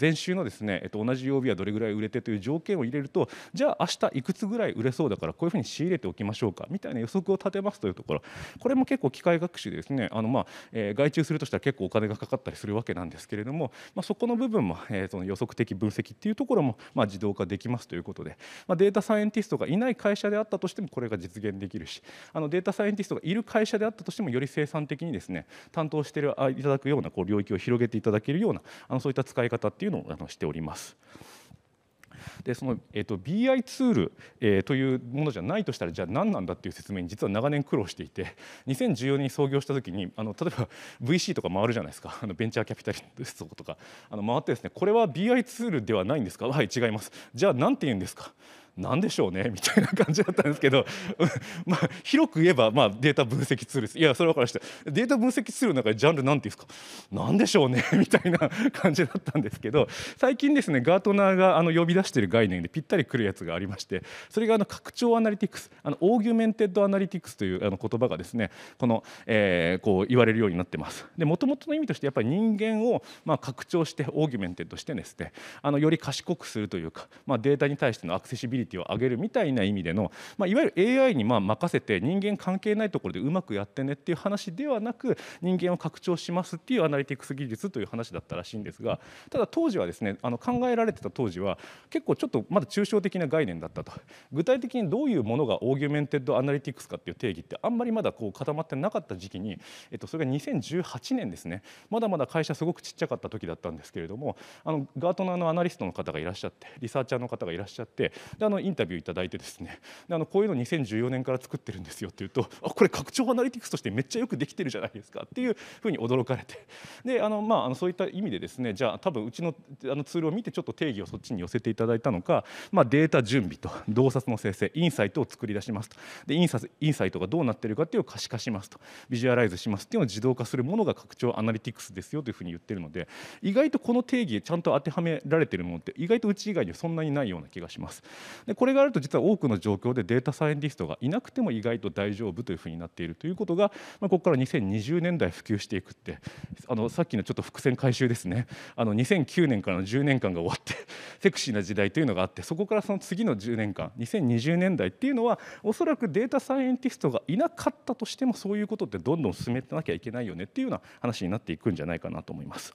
前週のですね、えっと、同じ曜日はどれぐらい売れてという条件を入れるとじゃあ明日いくつぐらい売れそうだからこういうふうに仕入れておきましょうかみたいな予測を立てますというところこれも結構機械学習でですねあの、まあえー、外注するとしたら結構お金がかかったりするわけなんですけれども、まあ、そこの部分も、えー、その予測的分析っていうところも、まあ、自動化できますということで、まあ、データサイエンティスストがいない会社であったとしてもこれが実現できるしあのデータサイエンティストがいる会社であったとしてもより生産的にですね担当していただくようなこう領域を広げていただけるようなあのそういった使い方っていうのをあのしております。でその、えーと、と BI ツール、えー、というものじゃないとしたらじゃあ何なんだっていう説明に実は長年苦労していて2014年に創業した時にあの例えば VC とか回るじゃないですかあのベンチャーキャピタリストとかあの回ってですねこれは BI ツールではないんですかはい違いますじゃあ何て言うんですか何でしょうねみたいな感じだったんですけど まあ、広く言えば、まあ、データ分析ツールですいやそれ分かりましたデータ分析ツールの中でジャンル何て言うんですか何でしょうね みたいな感じだったんですけど最近ですねガートナーがあの呼び出してる概念でぴったりくるやつがありましてそれがあの拡張アナリティクスあのオーギュメンテッドアナリティクスというあの言葉がですねこの、えこう言われるようになってます。で元々の意味としてやっぱり人間をまあ拡張してオーギュメンテッドしてですねあのより賢くするというか、まあ、データに対してのアクセシビリティティを上げるみたいな意味での、まあ、いわゆる AI にまあ任せて人間関係ないところでうまくやってねっていう話ではなく人間を拡張しますっていうアナリティクス技術という話だったらしいんですがただ当時はですねあの考えられてた当時は結構ちょっとまだ抽象的な概念だったと具体的にどういうものがオーギュメンテッドアナリティクスかっていう定義ってあんまりまだこう固まってなかった時期に、えっと、それが2018年ですねまだまだ会社すごくちっちゃかった時だったんですけれどもあのガートナーのアナリストの方がいらっしゃってリサーチャーの方がいらっしゃってであのインタビューいただいてですねであのこういうの2014年から作ってるんですよっていうとあこれ拡張アナリティクスとしてめっちゃよくできてるじゃないですかっていうふうに驚かれてであの、まあ、あのそういった意味でですねじゃあ多分うちのあのツールを見てちょっと定義をそっちに寄せていただいたのか、まあ、データ準備と洞察の生成インサイトを作り出しますとでインサインサイトがどうなってるかっていうのを可視化しますとビジュアライズしますっていうのを自動化するものが拡張アナリティクスですよというふうに言ってるので意外とこの定義ちゃんと当てはめられてるものって意外とうち以外にはそんなにないような気がします。でこれがあると実は多くの状況でデータサイエンティストがいなくても意外と大丈夫というふうになっているということが、まあ、ここから2020年代普及していくってあのさっきのちょっと伏線回収ですねあの2009年からの10年間が終わってセクシーな時代というのがあってそこからその次の10年間2020年代っていうのはおそらくデータサイエンティストがいなかったとしてもそういうことってどんどん進めてなきゃいけないよねっていうような話になっていくんじゃないかなと思います。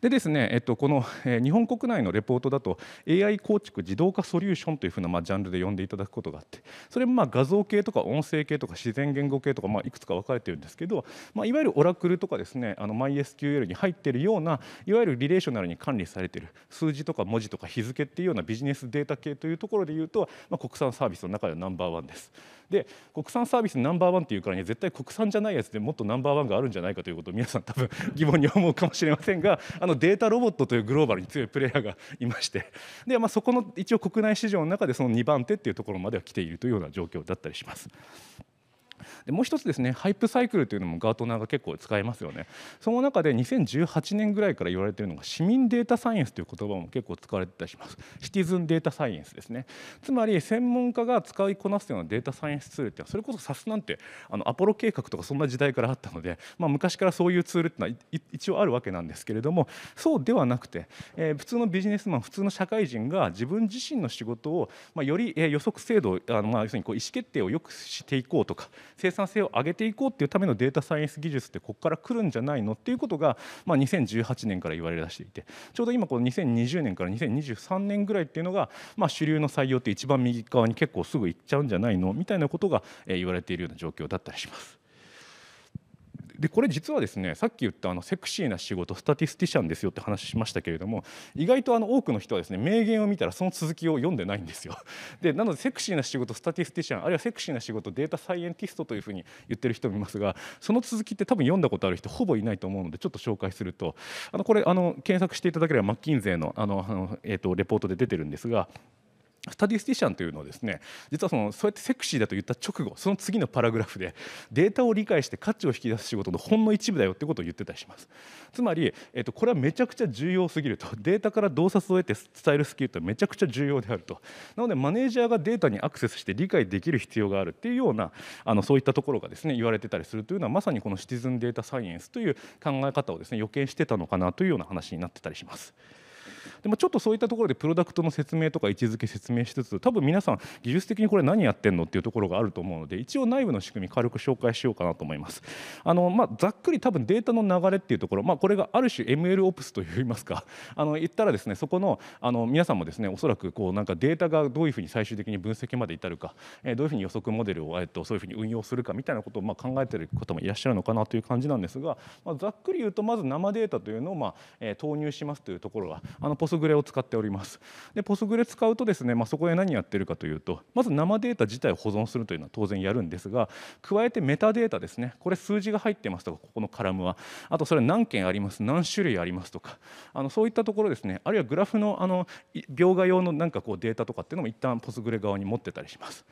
でですね、えっと、この、えー、日本国内のレポートだと AI 構築自動化ソリューションというふうな、まあ、ジャンルで呼んでいただくことがあってそれもまあ画像系とか音声系とか自然言語系とか、まあ、いくつか分かれてるんですけど、まあ、いわゆるオラクルとかですねあの MySQL に入っているようないわゆるリレーショナルに管理されている数字とか文字とか日付っていうようなビジネスデータ系というところでいうと、まあ、国産サービスの中ではナンバーワンです。で国産サービスナンバーワンっていうからには絶対国産じゃないやつでもっとナンバーワンがあるんじゃないかということを皆さん多分 疑問に思うかもしれませんがあのデータロボットというグローバルに強いプレイヤーがいましてで、まあ、そこの一応国内市場の中でその2番手っていうところまでは来ているというような状況だったりします。でもう一つですねハイプサイクルというのもガートナーが結構使えますよねその中で2018年ぐらいから言われているのが市民データサイエンスという言葉も結構使われてたりしますシティズンデータサイエンスですねつまり専門家が使いこなすようなデータサイエンスツールってそれこそ SAS なんてあのアポロ計画とかそんな時代からあったので、まあ、昔からそういうツールってのは一応あるわけなんですけれどもそうではなくて、えー、普通のビジネスマン普通の社会人が自分自身の仕事を、まあ、より予測精度あの、まあ、要するにこう意思決定をよくしていこうとか産性を上げていこうっていうためのデータサイエンス技術ってここから来るんじゃないのっていうことが、まあ、2018年から言われだしていてちょうど今この2020年から2023年ぐらいっていうのが、まあ、主流の採用って一番右側に結構すぐ行っちゃうんじゃないのみたいなことが言われているような状況だったりします。でこれ実はですねさっき言ったあのセクシーな仕事スタティスティシャンですよって話しましたけれども意外とあの多くの人はですね名言を見たらその続きを読んでないんですよ。でなのでセクシーな仕事スタティスティシャンあるいはセクシーな仕事データサイエンティストというふうに言ってる人もいますがその続きって多分読んだことある人ほぼいないと思うのでちょっと紹介するとあのこれあの検索していただければマッキンゼーのあのあの、えーと、とレポートで出てるんですが。スタディスティシャンというのはですね実はそのそうやってセクシーだと言った直後その次のパラグラフでデータを理解して価値を引き出す仕事のほんの一部だよってことを言ってたりしますつまり、えっと、これはめちゃくちゃ重要すぎるとデータから洞察を得て伝えるスキルってめちゃくちゃ重要であるとなのでマネージャーがデータにアクセスして理解できる必要があるっていうようなあのそういったところがですね言われてたりするというのはまさにこのシティズンデータサイエンスという考え方をですね予見してたのかなというような話になってたりします。でもちょっとそういったところでプロダクトの説明とか位置づけ説明しつつ多分皆さん技術的にこれ何やってんのっていうところがあると思うので一応内部の仕組み軽く紹介しようかなと思います あの、まあ、ざっくり多分データの流れっていうところ、まあ、これがある種 MLOps といいますか あの言ったらですねそこのあの皆さんもですねおそらくこうなんかデータがどういうふうに最終的に分析まで至るか、えどういうふうに予測モデルを、えー、とそういうふうに運用するかみたいなことをま考えてる方もいらっしゃるのかなという感じなんですが、まあ、ざっくり言うとまず生データというのをまあ、え投入しますというところがあのポススグレを使っておりますでポスグレ使うとですね、まあ、そこで何やってるかというとまず生データ自体を保存するというのは当然やるんですが加えてメタデータですねこれ数字が入ってますとかここのカラムはあとそれ何件あります何種類ありますとかあのそういったところですねあるいはグラフのあの描画用のなんかこうデータとかっていうのも一旦ポスグレ側に持ってたりします。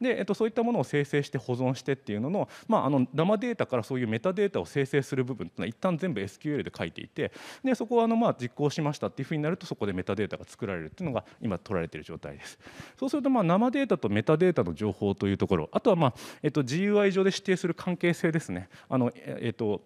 で、えっと、そういったものを生成して保存してっていうのの,、まあ、あの l a データからそういうメタデータを生成する部分っていうのは一旦全部 SQL で書いていてでそこはあのまあ実行しましたっていうふうになるとそこでメタデータが作られるっていうのが今取られてる状態です。そうするとまあ生データとメタデータの情報というところあとはまあ、えっと、GUI 上で指定する関係性ですね。あのえっと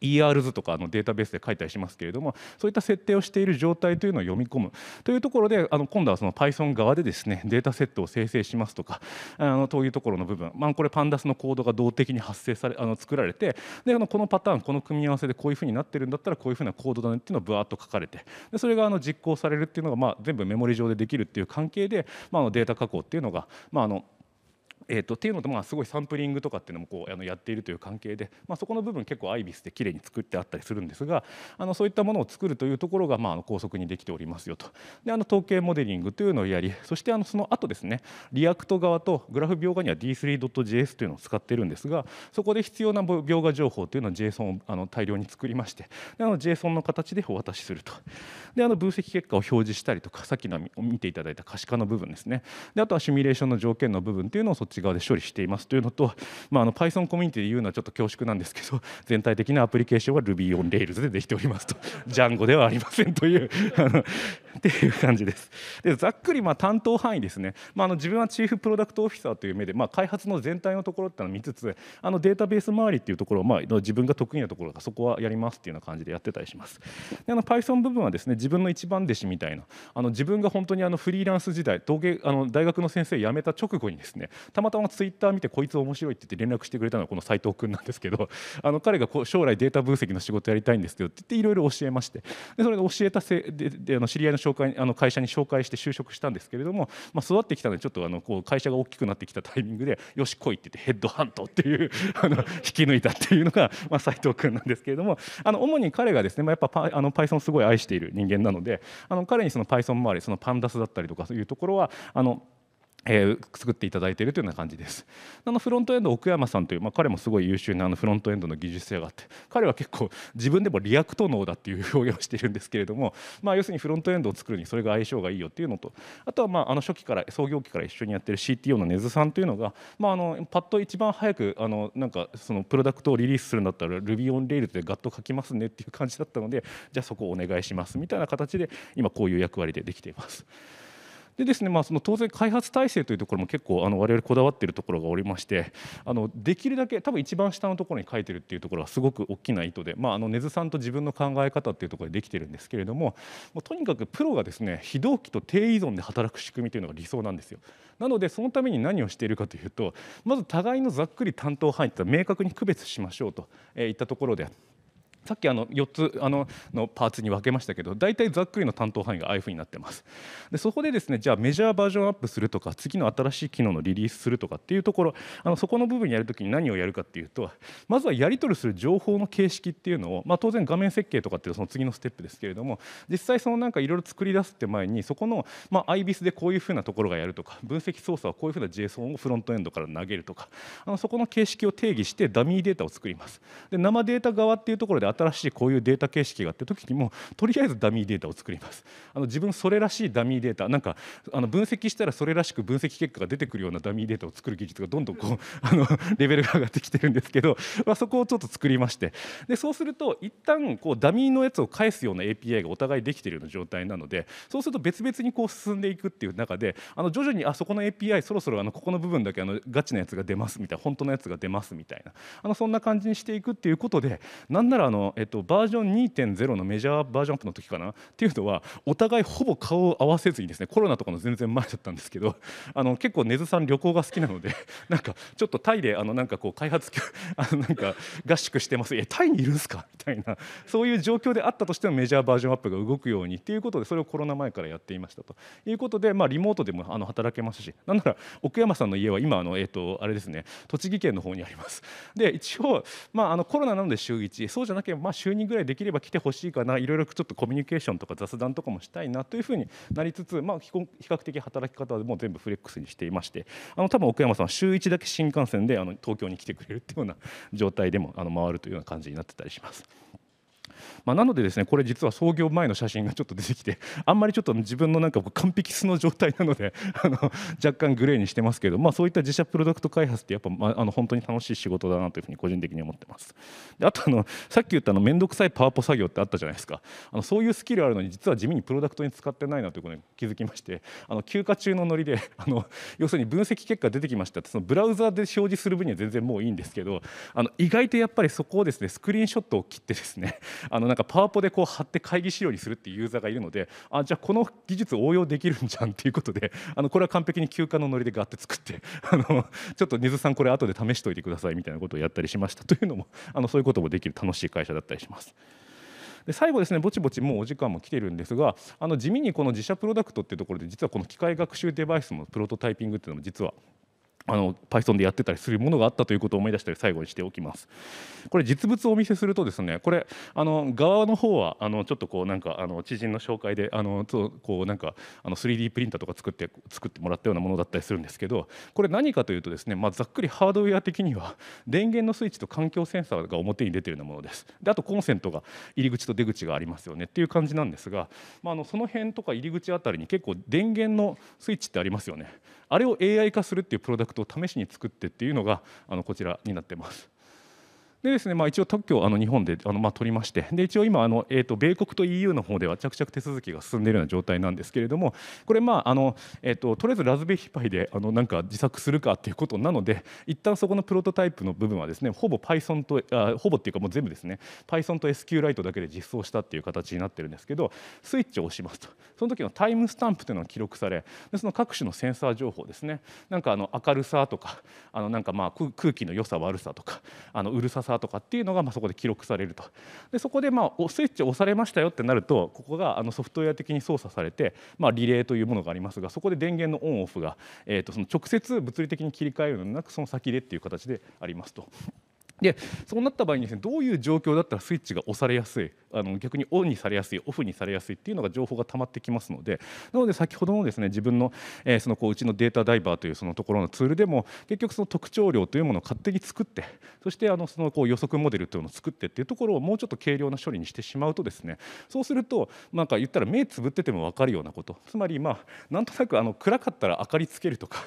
ERs とかのデータベースで書いたりしますけれどもそういった設定をしている状態というのを読み込むというところであの今度はその Python 側でですねデータセットを生成しますとかあのというところの部分、まあ、これパンダスのコードが動的に発生されあの作られてであのこのパターンこの組み合わせでこういうふうになってるんだったらこういうふうなコードだねっていうのをぶわっと書かれてでそれがあの実行されるっていうのが、まあ、全部メモリ上でできるっていう関係で、まあ、データ加工っていうのが、まあ、あのえーと、っていうのとまあすごいサンプリングとかっていうのもこうあのやっているという関係で、まあ、そこの部分結構アイビスで綺麗に作ってあったりするんですがあのそういったものを作るというところがまああの高速にできておりますよとであの統計モデリングというのをやりそしてあのその後ですねリアクト側とグラフ描画には D3.js というのを使っているんですがそこで必要な描画情報というのを JSON をあの大量に作りましてであの JSON の形でお渡しするとであの分析結果を表示したりとかさっきの見ていただいた可視化の部分ですねであとはシミュレーションの条件の部分というのをそち側で処理していますというのと、まあ、あの Python コミュニティで言うのはちょっと恐縮なんですけど 全体的なアプリケーションは Ruby on Rails でできておりますと Django ではありませんという っていう感じです。でざっくりまあ担当範囲ですね、まあ、あの自分はチーフプロダクトオフィサーという目で、まあ、開発の全体のところってのを見つつあのデータベース周りっていうところを、まあ、自分が得意なところがそこはやりますっていうような感じでやってたりします。であの Python 部分はですね自分の一番弟子みたいなあの自分が本当にあのフリーランス時代統計あの大学の先生辞めた直後にですねたたまたまツイッター見てこいつ面白いって言って連絡してくれたのはこの斉藤君なんですけど あの彼がこう将来データ分析の仕事やりたいんですけどって言っていろいろ教えましてでそれで教えたせでであの知り合いの紹介あの会社に紹介して就職したんですけれども、まあ、育ってきたのでちょっとあのこう会社が大きくなってきたタイミングでよし来いって言ってヘッドハントっていう あの引き抜いたっていうのが、まあ、斉藤君なんですけれどもあの主に彼がですね、まあ、やっぱパあの Python すごい愛している人間なのであの彼にその Python 周りそのパンダスだったりとかそういうところはあのえー、作っていただいているというような感じです。あのフロントエンド奥山さんという、まあ、彼もすごい優秀なあのフロントエンドの技術性があって彼は結構自分でもリアクト脳だっていう表現をしているんですけれども、まあ、要するにフロントエンドを作るにそれが相性がいいよっていうのとあとはまああの初期から創業期から一緒にやってる CTO の根津さんというのが、まあ、あのパッと一番早くあのなんかそのプロダクトをリリースするんだったら RubyOnRails でガッと書きますねっていう感じだったのでじゃあそこをお願いしますみたいな形で今こういう役割でできています。でですね、まあ、その当然開発体制というところも結構あの我々こだわっているところがおりましてあのできるだけ多分一番下のところに書いてるっていうところはすごく大きな意図で、まあ、あの根津さんと自分の考え方っていうところでできてるんですけれどももうとにかくプロがですね非同期と低依存で働く仕組みというのが理想なんですよ。なのでそのために何をしているかというとまず互いのざっくり担当範囲というのは明確に区別しましょうといったところで。さっきあの4つあののパーツに分けましたけど大体ざっくりの担当範囲がああいうふうになってますでそこでですねじゃあメジャーバージョンアップするとか次の新しい機能のリリースするとかっていうところあのそこの部分やるときに何をやるかっていうとまずはやり取りする情報の形式っていうのを、まあ、当然画面設計とかっていうその次のステップですけれども実際そのなんかいろいろ作り出すって前にそこの、まあ、IBIS でこういうふうなところがやるとか分析操作はこういうふうな JSON をフロントエンドから投げるとかあのそこの形式を定義してダミーデータを作りますで生データ側っていうところで新しいこういうデータ形式があって時にもとりあえずダミーデータを作りますあの自分それらしいダミーデータなんかあの分析したらそれらしく分析結果が出てくるようなダミーデータを作る技術がどんどんこう あのレベルが上がってきてるんですけど、まあ、そこをちょっと作りましてでそうすると一旦こうダミーのやつを返すような API がお互いできてるような状態なのでそうすると別々にこう進んでいくっていう中であの徐々にあそこの API そろそろあのここの部分だけあのガチなやつが出ますみたいな本当のやつが出ますみたいなあのそんな感じにしていくっていうことでなんならあのえっと、バージョン2.0のメジャーバージョンアップの時かなっていうのはお互いほぼ顔を合わせずにですねコロナとかの全然前だったんですけど あの結構根津さん旅行が好きなので なんかちょっとタイであのなんかこう開発 あのなんか合宿してますえタイにいるんですかみたいなそういう状況であったとしてもメジャーバージョンアップが動くようにっていうことでそれをコロナ前からやっていましたということで、まあ、リモートでもあの働けますしなんなら奥山さんの家は今あの、えっとあれですね栃木県の方にあります。で一応、まあ、あのコロナなので週一そうじゃなけて、まあ、週2ぐらいできれば来てほしいかないろいろちょっとコミュニケーションとか雑談とかもしたいなというふうになりつつ、まあ、比較的働き方はもう全部フレックスにしていましてあの多分奥山さんは週1だけ新幹線であの東京に来てくれるっていうような状態でもあの回るというような感じになってたりします。まあ、なのでですねこれ実は創業前の写真がちょっと出てきて あんまりちょっと自分のなんか完璧素の状態なので あの若干グレーにしてますけど、まあ、そういった自社プロダクト開発ってやっぱ、まあ、あの本当に楽しい仕事だなというふうに個人的に思ってます。であとあのさっき言ったあの面倒くさいパワポ作業ってあったじゃないですかあのそういうスキルあるのに実は地味にプロダクトに使ってないなということに気づきましてあの休暇中のノリで あの要するに分析結果出てきましたってそのブラウザで表示する分には全然もういいんですけどあの意外とやっぱりそこをですねスクリーンショットを切ってですねあののなんかパワポでこう貼って会議資料にするっていうユーザーがいるのであじゃあこの技術応用できるんじゃんっていうことで あのこれは完璧に休暇のノリでガッて作って あのちょっと根津さんこれ後で試しておいてくださいみたいなことをやったりしましたというのも あのそういうこともできる楽しい会社だったりします。で最後ですねぼちぼちもうお時間も来てるんですがあの地味にこの自社プロダクトっていうところで実はこの機械学習デバイスのプロトタイピングっていうのも実はあの Python でやってたりするものがあったということを思い出したり最後にしておきます。これ実物をお見せするとですねこれあの側の方はあのちょっとこうなんかあの知人の紹介であのこうなんかあの 3D プリンターとか作って作ってもらったようなものだったりするんですけどこれ何かというとですね、まあ、ざっくりハードウェア的には電源のスイッチと環境センサーが表に出ているようなものです。であとコンセントが入り口と出口がありますよねっていう感じなんですが、まあ、あのその辺とか入り口あたりに結構電源のスイッチってありますよね。あれを AI 化するっていうプロダクトを試しに作ってっていうのがあのこちらになってます。でですねまあ、一応特許をあの日本であのまあ取りましてで一応今あの、えー、と米国と EU の方では着々手続きが進んでいるような状態なんですけれどもこれまああの、えー、ととりあえずラズベリーパイであのなんか自作するかっていうことなので一旦そこのプロトタイプの部分はですねほぼ Python とあほぼっていうかもう全部ですね Python と SQLite だけで実装したっていう形になってるんですけどスイッチを押しますとその時のタイムスタンプというのが記録されでその各種のセンサー情報ですねなんかあの明るさとかあのなんかまあ空気の良さ悪さとかあのうるささしたとかっていうのが、まあ、そこで記録されるとでそこで、まあ、スイッチ押されましたよってなるとここがあのソフトウェア的に操作されて、まあ、リレーというものがありますがそこで電源のオンオフが、えー、とその直接物理的に切り替えるのでなくその先でっていう形でありますと。でそうなった場合にですねどういう状況だったらスイッチが押されやすいあの逆にオンにされやすいオフにされやすいっていうのが情報が溜まってきますのでなので先ほどのですね自分の,、えー、そのこううちのデータダイバーというそのところのツールでも結局その特徴量というものを勝手に作ってそしてあのそのこう予測モデルというのを作ってっていうところをもうちょっと軽量な処理にしてしまうとですねそうするとなんか言ったら目つぶってても分かるようなことつまりまあなんとなくあの暗かったら明かりつけるとか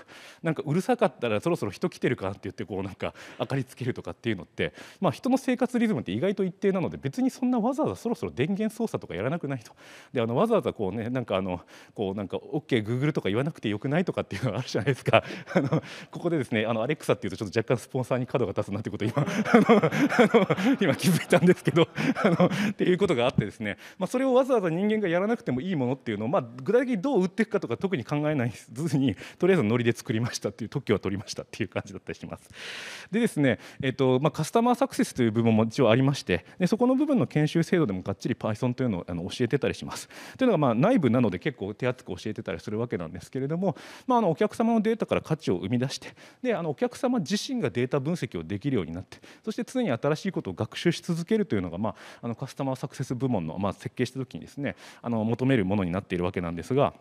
なんかうるさかったらそろそろ人来てるかって言ってこうなんか明かりつけるとかっていううのって、まあ、人の生活リズムって意外と一定なので別にそんなわざわざそろそろ電源操作とかやらなくないとであのわざわざこうねなんかあのこうなんか OKGoogle、とか言わなくてよくないとかっていうのがあるじゃないですか あのここでですねあのアレクサっていうとちょっと若干スポンサーに角が立つなってこと今あの今気づいたんですけど あのっていうことがあってですね、まあ、それをわざわざ人間がやらなくてもいいものっていうのを、まあ、具体的にどう売っていくかとか特に考えないずにとりあえずノリで作りましたっていう特許は取りましたっていう感じだったりします。でですね、えっとまあ、カスタマーサクセスという部分も一応ありましてでそこの部分の研修制度でもがっちり Python というのをあの教えてたりします。というのがまあ内部なので結構手厚く教えてたりするわけなんですけれども、まあ、あのお客様のデータから価値を生み出してであのお客様自身がデータ分析をできるようになってそして常に新しいことを学習し続けるというのが、まあ、あのカスタマーサクセス部門の、まあ、設計した時にですねあの求めるものになっているわけなんですが。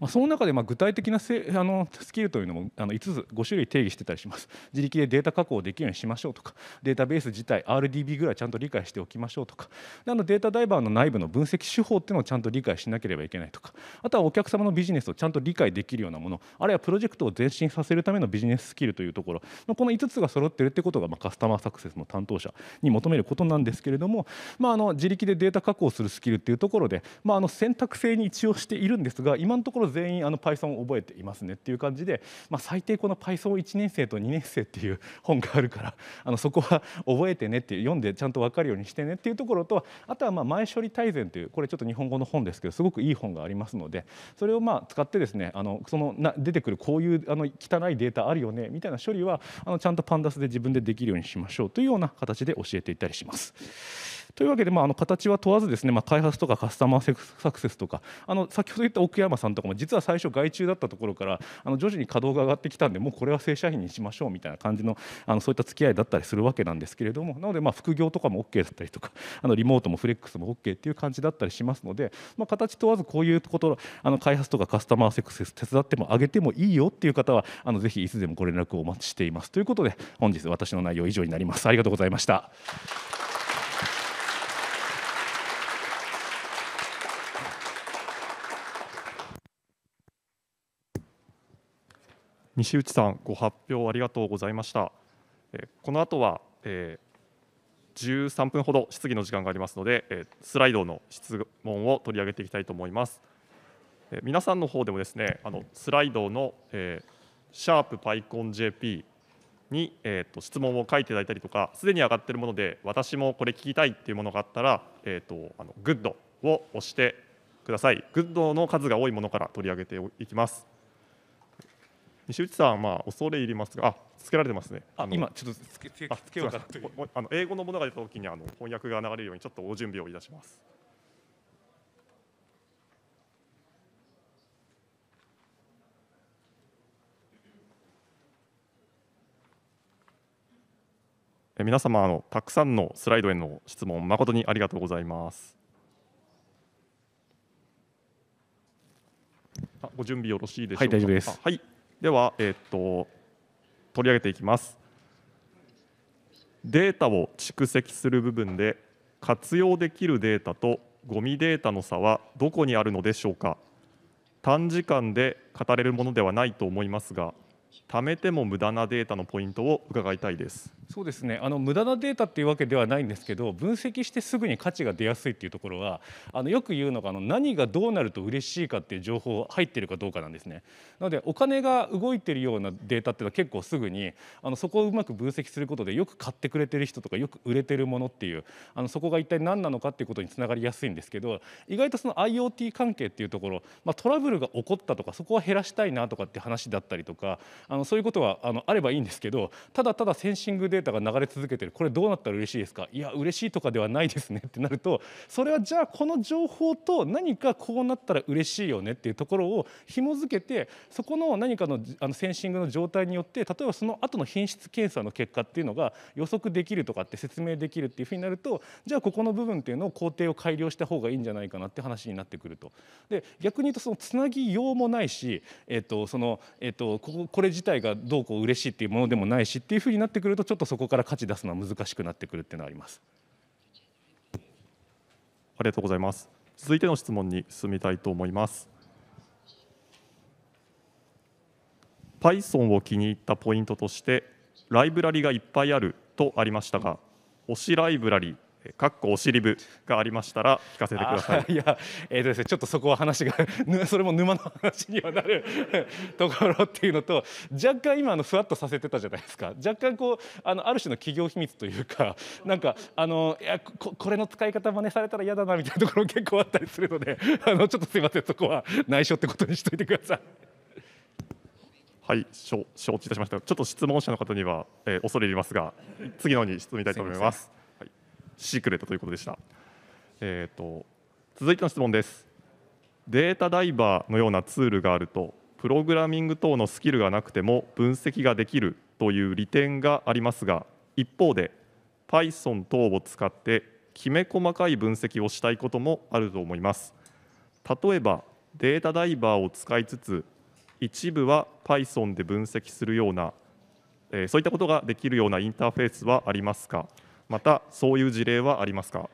まあ、その中でま具体的なせ あのスキルというのもあの5つ5種類定義してたりします自力でデータ加工できるようにしましょうとかデータベース自体 RDB ぐらいちゃんと理解しておきましょうとかであのデータダイバーの内部の分析手法っていうのをちゃんと理解しなければいけないとかあとはお客様のビジネスをちゃんと理解できるようなものあるいはプロジェクトを前進させるためのビジネススキルというところ、まあ、この5つが揃ってるってことがまカスタマーサクセスの担当者に求めることなんですけれども、まあ、あの自力でデータ加工するスキルっていうところで、まあ、あの選択性に一応しているんですが今今のところ全員あの Python を覚えていますねっていう感じで、まあ、最低この Python 1年生と2年生っていう本があるから あのそこは覚えてねって読んでちゃんと分かるようにしてねっていうところとあとはまあ前処理大全というこれちょっと日本語の本ですけどすごくいい本がありますのでそれをまあ使ってですねあのそのな出てくるこういうあの汚いデータあるよねみたいな処理はあのちゃんとパンダスで自分でできるようにしましょうというような形で教えていたりします。というわけで、まあ、あの形は問わずですね、まあ、開発とかカスタマーサクセスとかあの先ほど言った奥山さんとかも実は最初外注だったところからあの徐々に稼働が上がってきたんでもうこれは正社員にしましょうみたいな感じのあのそういった付き合いだったりするわけなんですけれどもなのでまあ副業とかも OK だったりとかあのリモートもフレックスも OK っていう感じだったりしますので、まあ、形問わずこういうことあの開発とかカスタマーサクセス手伝ってもあげてもいいよっていう方はあのぜひいつでもご連絡をお待ちしています。ということで本日私の内容以上になります。ありがとうございました。西内さん、ご発表ありがとうございました。この後は、え13分ほど質疑の時間がありますので、えスライドの質問を取り上げていきたいと思います。え皆さんの方でもですね、あのスライドの、えシャープパイコン JP に、えー、と質問を書いていただいたりとか、すでに上がっているもので、私もこれ聞きたいっていうものがあったら、えーとあのグッドを押してください。グッドの数が多いものから取り上げていきます。西内さんはまあ恐れ入りますが、あつけられてますね。あ今ちょっとつけつけようかという。あの英語のものが出たときにあの翻訳が流れるようにちょっとお準備をいたします。え皆様あのたくさんのスライドへの質問誠にありがとうございます。あご準備よろしいでしょうか。はい大丈夫です。はい。では、えっと、取り上げていきますデータを蓄積する部分で活用できるデータとゴミデータの差はどこにあるのでしょうか短時間で語れるものではないと思いますが貯めても無駄なデータのポイントを伺いたいですそうですねあの無駄なデータっていうわけではないんですけど分析してすぐに価値が出やすいっていうところはあのよく言うのがあの何がどうなると嬉しいかっていう情報入ってるかどうかなんですねなのでお金が動いてるようなデータっていうのは結構すぐにあのそこをうまく分析することでよく買ってくれてる人とかよく売れてるものっていうあのそこが一体何なのかっていうことにつながりやすいんですけど意外とその IoT 関係っていうところ、まあ、トラブルが起こったとかそこは減らしたいなとかって話だったりとかあのそういうことはあのあればいいんですけどただただセンシングデータが流れ続けてるこれどうなったら嬉しいですかいや嬉しいとかではないですねってなるとそれはじゃあこの情報と何かこうなったら嬉しいよねっていうところを紐付けてそこの何かのあのセンシングの状態によって例えばその後の品質検査の結果っていうのが予測できるとかって説明できるっていうふうになるとじゃあここの部分っていうのを工程を改良した方がいいんじゃないかなって話になってくると。で逆に言うとそのつなぎようもないし、えっとそのえっとここれ自体がどうこう嬉しいっていうものでもないしっていうふうになってくるとちょっとそこから価値出すのは難しくなってくるっていうのはあります。ありがとうございます。続いての質問に進みたいと思います。Python を気に入ったポイントとしてライブラリがいっぱいあるとありましたが推しライブラリかっこお尻部がありましたら聞かせてください。いや、えーとですね、ちょっとそこは話が それも沼の話にはなるところっていうのと若干今のふわっとさせてたじゃないですか若干こうあのある種の企業秘密というかなんかあのいやここれの使い方真似されたら嫌だなみたいなところ結構あったりするので あのちょっとすみませんそこは内緒ってことにしといてください。はい、承知いたしました。ちょっと質問者の方には、えー、恐れ入りますが、次のに質問したいと思いますシークレットということでした、えーと、続いての質問ですデータダイバーのようなツールがあるとプログラミング等のスキルがなくても分析ができるという利点がありますが一方で Python 等を使ってきめ細かい分析をしたいこともあると思います例えばデータダイバーを使いつつ一部は Python で分析するような、えー、そういったことができるようなインターフェースはありますかまたそういう事例はありますか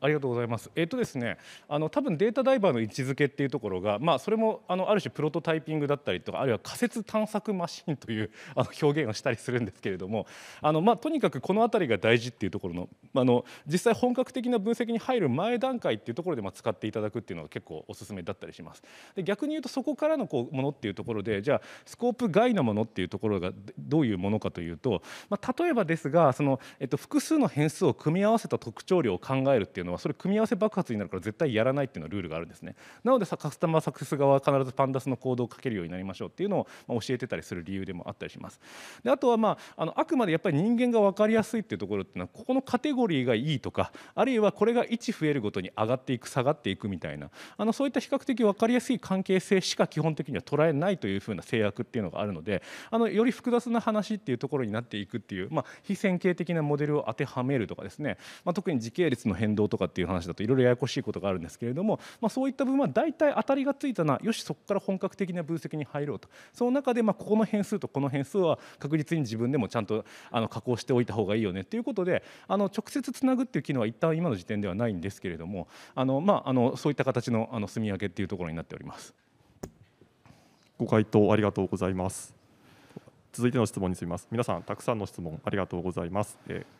ありがとうございます。えっ、ー、とですね、あの多分データダイバーの位置づけっていうところが、まあそれもあのある種プロトタイピングだったりとか、あるいは仮説探索マシンというあの表現をしたりするんですけれども、あのまあとにかくこの辺りが大事っていうところの、あの実際本格的な分析に入る前段階っていうところでまあ使っていただくっていうのが結構おすすめだったりします。で逆に言うとそこからのこうものっていうところで、じゃあスコープ外のものっていうところがどういうものかというと、まあ例えばですが、そのえっと複数の変数を組み合わせた特徴量を考えるっていうののはそれ組み合わせ爆発になるから絶対やらないっていうのはルールがあるんですねなのでさカスタマーサクセス側は必ずパンダスの行動をかけるようになりましょうっていうのを、ま教えてたりする理由でもあったりしますであとは、まあ、あのあくまでやっぱり人間が分かりやすいっていうところっていうのはここのカテゴリーがいいとかあるいはこれが1増えるごとに上がっていく下がっていくみたいなあのそういった比較的分かりやすい関係性しか基本的には捉えないというふうな制約っていうのがあるのであのより複雑な話っていうところになっていくっていう、まあ、非線形的なモデルを当てはめるとかですね、まあ、特に時系列の変動とかかっていう話だといろいろややこしいことがあるんですけれども、まあ、そういった部分は大体当たりがついたなよしそこから本格的な分析に入ろうとその中でまここの変数とこの変数は確実に自分でもちゃんとあの加工しておいた方がいいよねっていうことであの直接つなぐっていう機能は一旦今の時点ではないんですけれどもあの、まあ、あのそういった形のあの積み分けっていうところになっております。ご回答ありがとうございます。続いての質問に進みます。皆さん、たくさんの質問ありがとうございます。えー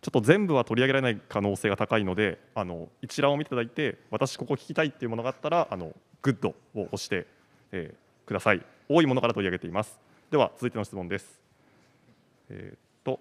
ちょっと全部は取り上げられない可能性が高いのであの一覧を見ていただいて私ここ聞きたいっていうものがあったらあのグッドを押して、えー、ください多いものから取り上げていますでは続いての質問です、えー、っと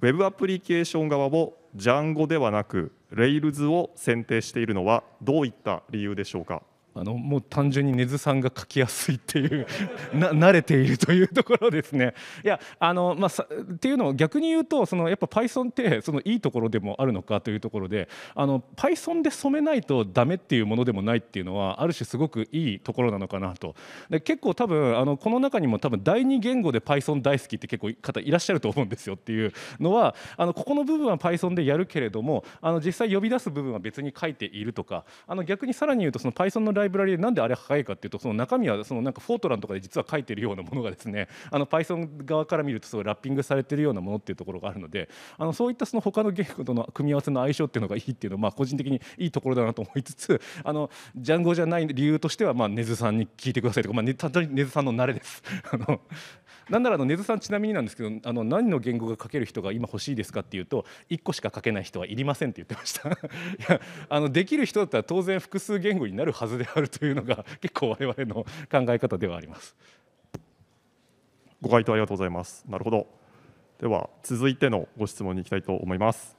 ウェブアプリケーション側を Django ではなく Rails を選定しているのはどういった理由でしょうかあのもう単純に根津さんが書きやすいっていう 慣れているというところですね。いやあの、まあ、っていうのを逆に言うとそのやっぱ Python ってそのいいところでもあるのかというところであの Python で染めないとダメっていうものでもないっていうのはある種すごくいいところなのかなと。で結構多分あのこの中にも多分第二言語で Python 大好きって結構方いらっしゃると思うんですよっていうのはあのここの部分は Python でやるけれどもあの実際呼び出す部分は別に書いているとかあの逆にさらに言うとその Python のラライブラリでなんであれ早いかっていうとその中身はそのなんかフォートランとかで実は書いてるようなものがですね あの Python 側から見るとすごいラッピングされてるようなものっていうところがあるのであのそういったその他の言語との組み合わせの相性っていうのがいいっていうのはまあ個人的にいいところだなと思いつつあのジャンゴじゃない理由としてはまあ根津さんに聞いてくださいとかまあ、ね、たとえ根津さんの慣れです。あのなんならあの根津さんちなみになんですけどあの何の言語が書ける人が今欲しいですかっていうと1個しか書けない人はいりませんって言ってました いやあのできる人だったら当然複数言語になるはずであるというのが結構我々の考え方ではありますご回答ありがとうございますなるほどでは続いてのご質問に行きたいと思います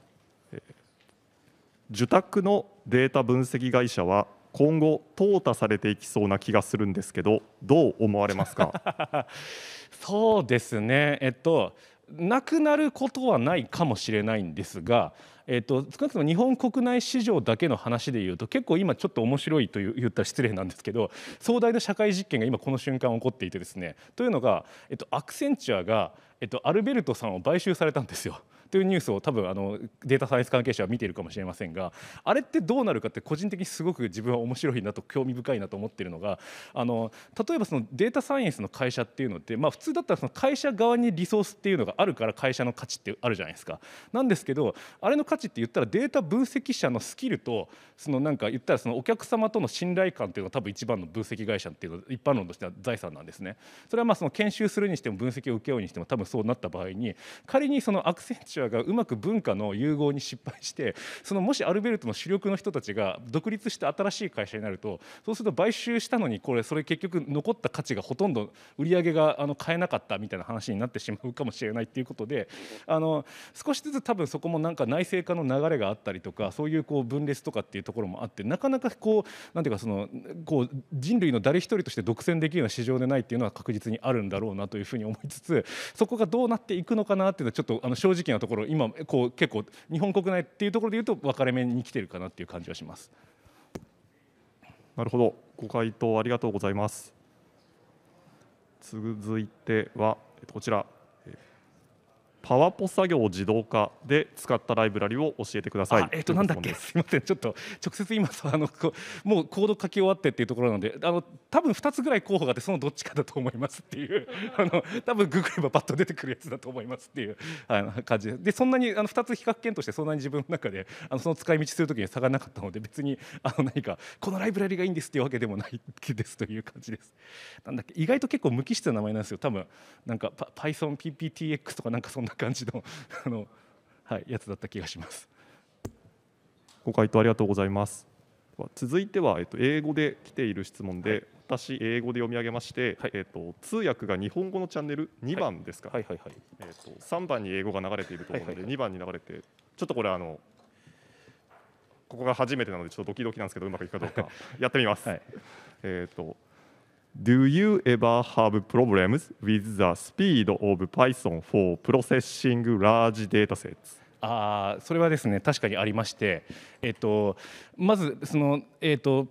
受託のデータ分析会社は今後淘汰されていきそうな気がするんですけどどう思われますか そうですねえっとなくなることはないかもしれないんですが、えっと、少なくとも日本国内市場だけの話でいうと結構今ちょっと面白いと言ったら失礼なんですけど壮大な社会実験が今この瞬間起こっていてですねというのが、えっと、アクセンチュアが、えっと、アルベルトさんを買収されたんですよ。というニュースを多分あのデータサイエンス関係者は見ているかもしれませんがあれってどうなるかって個人的にすごく自分は面白いなと興味深いなと思ってるのがあの例えばそのデータサイエンスの会社っていうのって、まあ、普通だったらその会社側にリソースっていうのがあるから会社の価値ってあるじゃないですか。なんですけどあれの価値って言ったらデータ分析者のスキルとそのなんか言ったらそのお客様との信頼感っていうのが多分一番の分析会社っていうの一般論としては財産なんですね。それはまあその研修するにしても分析を受けようにしても多分そうなった場合に仮にそのアクセンチュアらがうまく文化の融合に失敗してそのもしアルベルトの主力の人たちが独立して新しい会社になるとそうすると買収したのにこれそれ結局残った価値がほとんど売り上げがあの買えなかったみたいな話になってしまうかもしれないっていうことであの少しずつ多分そこもなんか内政化の流れがあったりとかそういうこう分裂とかっていうところもあってなかなかこうなんていうかそのこう人類の誰一人として独占できるような市場でないっていうのは確実にあるんだろうなというふうに思いつつそこがどうなっていくのかなっていうのはちょっとあの正直なところころ今こう結構日本国内っていうところでいうと分かれ目に来てるかなっていう感じはします。なるほどご回答ありがとうございます続いてはこちらパワポ作業自動化で使ったライブラリを教えてください。えっ、ー、となんだっけすみませんちょっと直接今あのもうコード書き終わってっていうところなんであの多分二つぐらい候補があってそのどっちかだと思いますっていう あの多分ググればパッと出てくるやつだと思いますっていうあの感じでそんなにあの二つ比較検討してそんなに自分の中であのその使い道するときに差がなかったので別にあの何かこのライブラリがいいんですっていうわけでもないですという感じです。なんだっけ意外と結構無機質な名前なんですよ多分なんか PythonPPTX とかなんかそんな感じの あの、はい、やつだった気がします。ご回答ありがとうございます。続いては、えっと、英語で来ている質問で、はい、私、英語で読み上げまして、はい、えっと、通訳が日本語のチャンネル2番ですか、はいはいはいえっと、3番に英語が流れていると思うので、2番に流れて、ちょっとこれあの、ここが初めてなので、ちょっとドキドキなんですけど、うまくいくかどうか、やってみます。えっと Do you ever have problems with the speed of Python for processing large datasets? あそれはですね確かにありまして、えっと、まずその、えっと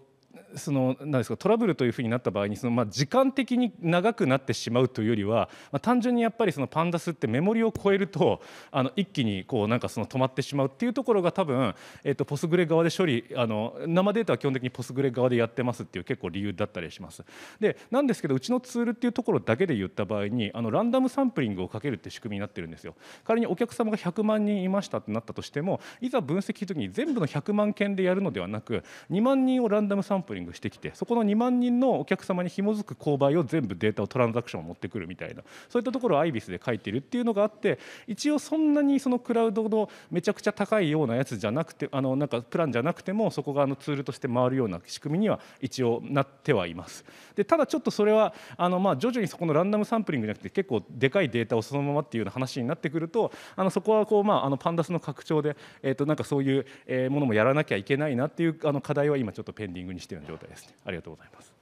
そのなんですかトラブルというふうになった場合にその、まあ、時間的に長くなってしまうというよりは、まあ、単純にやっぱりそのパンダスってメモリを超えるとあの一気にこうなんかその止まってしまうっていうところが多分、えーと、ポスグレ側で処理あの生データは基本的にポスグレ側でやってますっていう結構理由だったりします。でなんですけどうちのツールっていうところだけで言った場合にあのランダムサンプリングをかけるって仕組みになってるんですよ。仮にお客様が100万人いましたってなったとしてもいざ分析する時に全部の100万件でやるのではなく2万人をランダムサンプリングしてきてそこの2万人のお客様に紐づく購買を全部データをトランザクションを持ってくるみたいなそういったところをアイビスで書いてるっていうのがあって一応そんなにそのクラウドのめちゃくちゃ高いようなやつじゃなくてあのなんかプランじゃなくてもそこがあのツールとして回るような仕組みには一応なってはいます。でただちょっとそれはあのまあ徐々にそこのランダムサンプリングじゃなくて結構でかいデータをそのままっていうような話になってくるとあのそこはこうまああのパンダスの拡張でえっ、ー、となんかそういうものもやらなきゃいけないなっていうあの課題は今ちょっとペンディングにしていうような状態ですねありがとうございます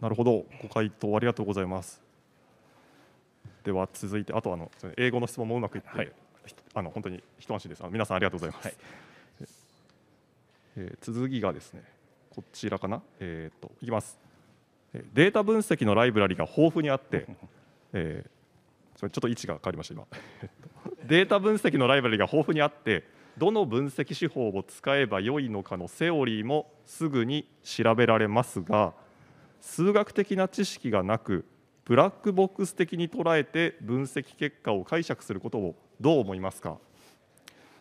なるほどご回答ありがとうございますでは続いてあとあの英語の質問もうまくいって、はい、あの本当に一安心ですあの皆さんありがとうございます、はいえー、続きがですねこちらかな、えーと、といきますデータ分析のライブラリが豊富にあって、えー、それちょっと位置が変わりました今 データ分析のライブラリが豊富にあってどの分析手法を使えばよいのかのセオリーもすぐに調べられますが数学的な知識がなくブラックボックス的に捉えて分析結果を解釈することをどう思いますか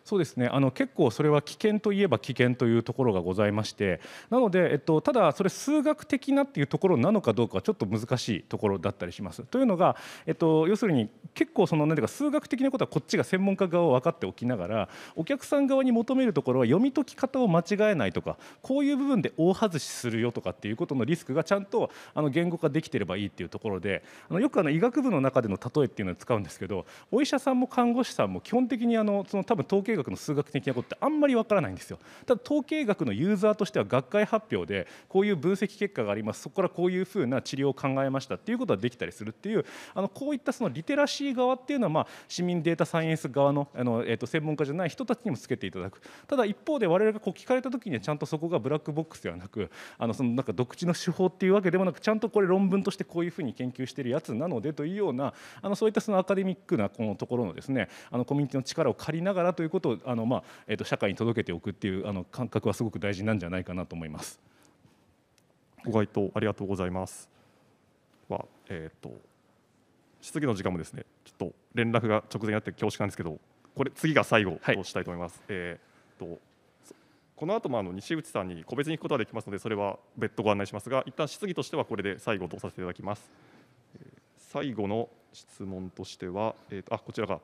そうですねあの結構それは危険といえば危険というところがございましてなので、えっと、ただそれ数学的なっていうところなのかどうかはちょっと難しいところだったりします。というのが、えっと、要するに結構その何ていうか数学的なことはこっちが専門家側を分かっておきながらお客さん側に求めるところは読み解き方を間違えないとかこういう部分で大外しするよとかっていうことのリスクがちゃんとあの言語化できてればいいっていうところであのよくあの医学部の中での例えっていうのを使うんですけどお医者さんも看護師さんも基本的にあのその多分統計計学の数学的なことってあんまりわからないんですよただ統計学のユーザーとしては学会発表でこういう分析結果がありますそこからこういうふうな治療を考えましたっていうことはできたりするっていうあのこういったそのリテラシー側っていうのはまあ市民データサイエンス側のあの、えー、と専門家じゃない人たちにもつけていただくただ一方で我々がこう聞かれた時にはちゃんとそこがブラックボックスではなくあのそのなんか独自の手法っていうわけでもなくちゃんとこれ論文としてこういうふうに研究してるやつなのでというようなあのそういったそのアカデミックなこのところのですねあのコミュニティの力を借りながらということことをあの、まあえー、と社会に届けておくっていうあの感覚はすごく大事なんじゃないかなと思います。ご回答ありがとうございます。はえっ、ー、と質疑の時間もですねちょっと連絡が直前になって恐縮なんですけどこれ次が最後としたいと思います。はい、えっ、ー、とこの後もあの西内さんに個別に聞くことはできますのでそれは別途ご案内しますが一旦質疑としてはこれで最後とさせていただきます。最後の質問としては、えーと、とあこちらが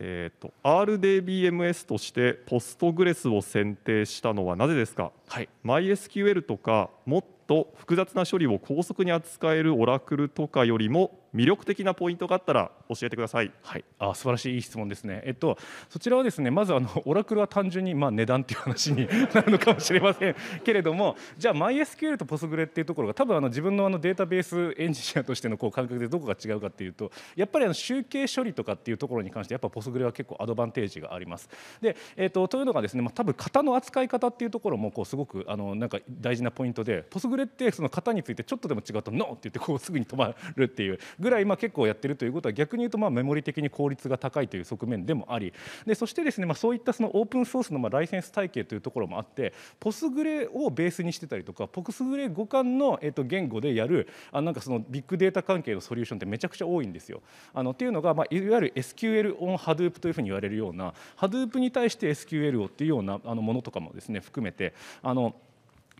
えーと、RDBMS としてポストグレスを選定したのはなぜですか、はい、MySQL とかもっと複雑な処理を高速に扱えるオラクルとかよりも魅力的なポイントがあったら教えてください。はい、あ素晴らしいいい質問ですね。えっとそちらはですねまずあの オラクルは単純にまあ値段っていう話に なるのかもしれませんけれども、じゃあ MySQL と Postgre っていうところが多分あの自分のあのデータベースエンジニアとしてのこう感覚でどこが違うかっていうと、やっぱりあの集計処理とかっていうところに関してやっぱ Postgre は結構アドバンテージがあります。でえっとというのがですねまあ多分型の扱い方っていうところもこうすごくあのなんか大事なポイントで、Postgre ってその型についてちょっとでも違うと No って言ってこうすぐに止まるっていうぐらいまあ結構やってるということは逆に言うとまあメモリ的に効率が高いという側面でもありでそしてですねまあそういったそのオープンソースのまあライセンス体系というところもあってポスグレをベースにしてたりとかポスグレ互換のえっと言語でやるあなんかそのビッグデータ関係のソリューションってめちゃくちゃ多いんですよ。あのっていうのがまあいわゆる SQL on Hadoop というふうに言われるような Hadoop に対して SQL をっていうようなあのものとかもですね含めてあの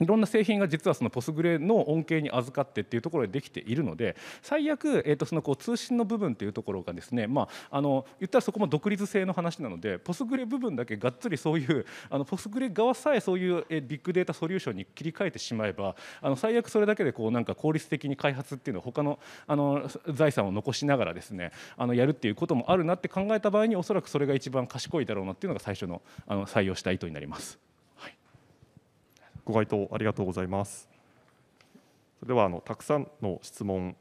いろんな製品が実はそのポスグレの恩恵に預かってっていうところでできているので最悪、えー、とそのこう通信の部分っていうところがですね、まあ、あの言ったらそこも独立性の話なのでポスグレ部分だけがっつりそういうあのポスグレ側さえそういうビッグデータソリューションに切り替えてしまえばあの最悪それだけでこうなんか効率的に開発っていうのを他のあの財産を残しながらですねあのやるっていうこともあるなって考えた場合におそらくそれが一番賢いだろうなっていうのが最初のあの採用した意図になります。ご回答ありがとうございます。それではあのたくさんの質問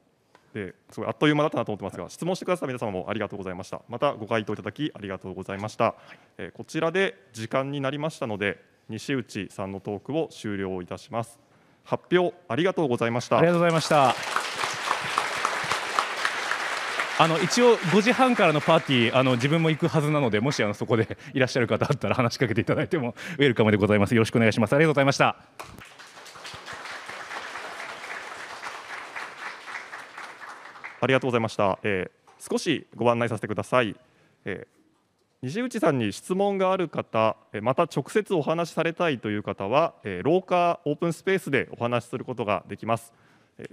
ですごいあっという間だったなと思ってますが質問してくださった皆様もありがとうございましたまたご回答いただきありがとうございました、はい、えこちらで時間になりましたので西内さんのトークを終了いたします発表ありがとうございましたありがとうございましたあの一応5時半からのパーティーあの自分も行くはずなのでもしあのそこでいらっしゃる方あったら話しかけていただいてもウェルカムでございますよろしくお願いしますありがとうございましたありがとうございました、えー、少しご案内させてください、えー、西内さんに質問がある方また直接お話しされたいという方はえー、廊下オープンスペースでお話しすることができます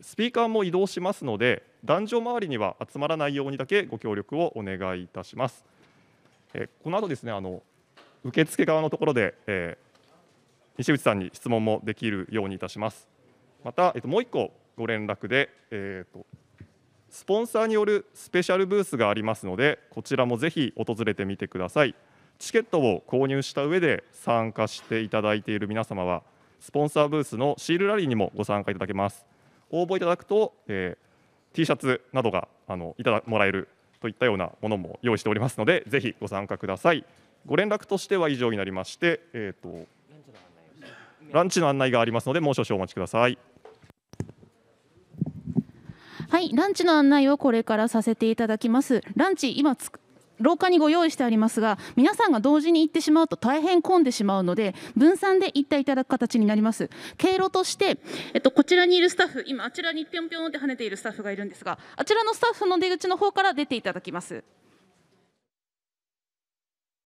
スピーカーも移動しますので壇上周りには集まらないようにだけご協力をお願いいたします。えこの後ですねあの受付側のところで、え西口さんに質問もできるようにいたします。また、えっと、もう1個ご連絡で、えーと、とスポンサーによるスペシャルブースがありますのでこちらもぜひ訪れてみてくださいチケットを購入した上で参加していただいている皆様はスポンサーブースのシールラリーにもご参加いただけます応募いただくと、えー、T シャツなどがあのいただもらえるといったようなものも用意しておりますのでぜひご参加くださいご連絡としては以上になりまして、えーと、とランチの案内がありますのでもう少々お待ちくださいはいランチの案内をこれからさせていただきますランチ今廊下にご用意してありますが皆さんが同時に行ってしまうと大変混んでしまうので分散で行っていただく形になります経路として、えっと、こちらにいるスタッフ今あちらにぴょんぴょんって跳ねているスタッフがいるんですがあちらのスタッフの出口の方から出ていただきます。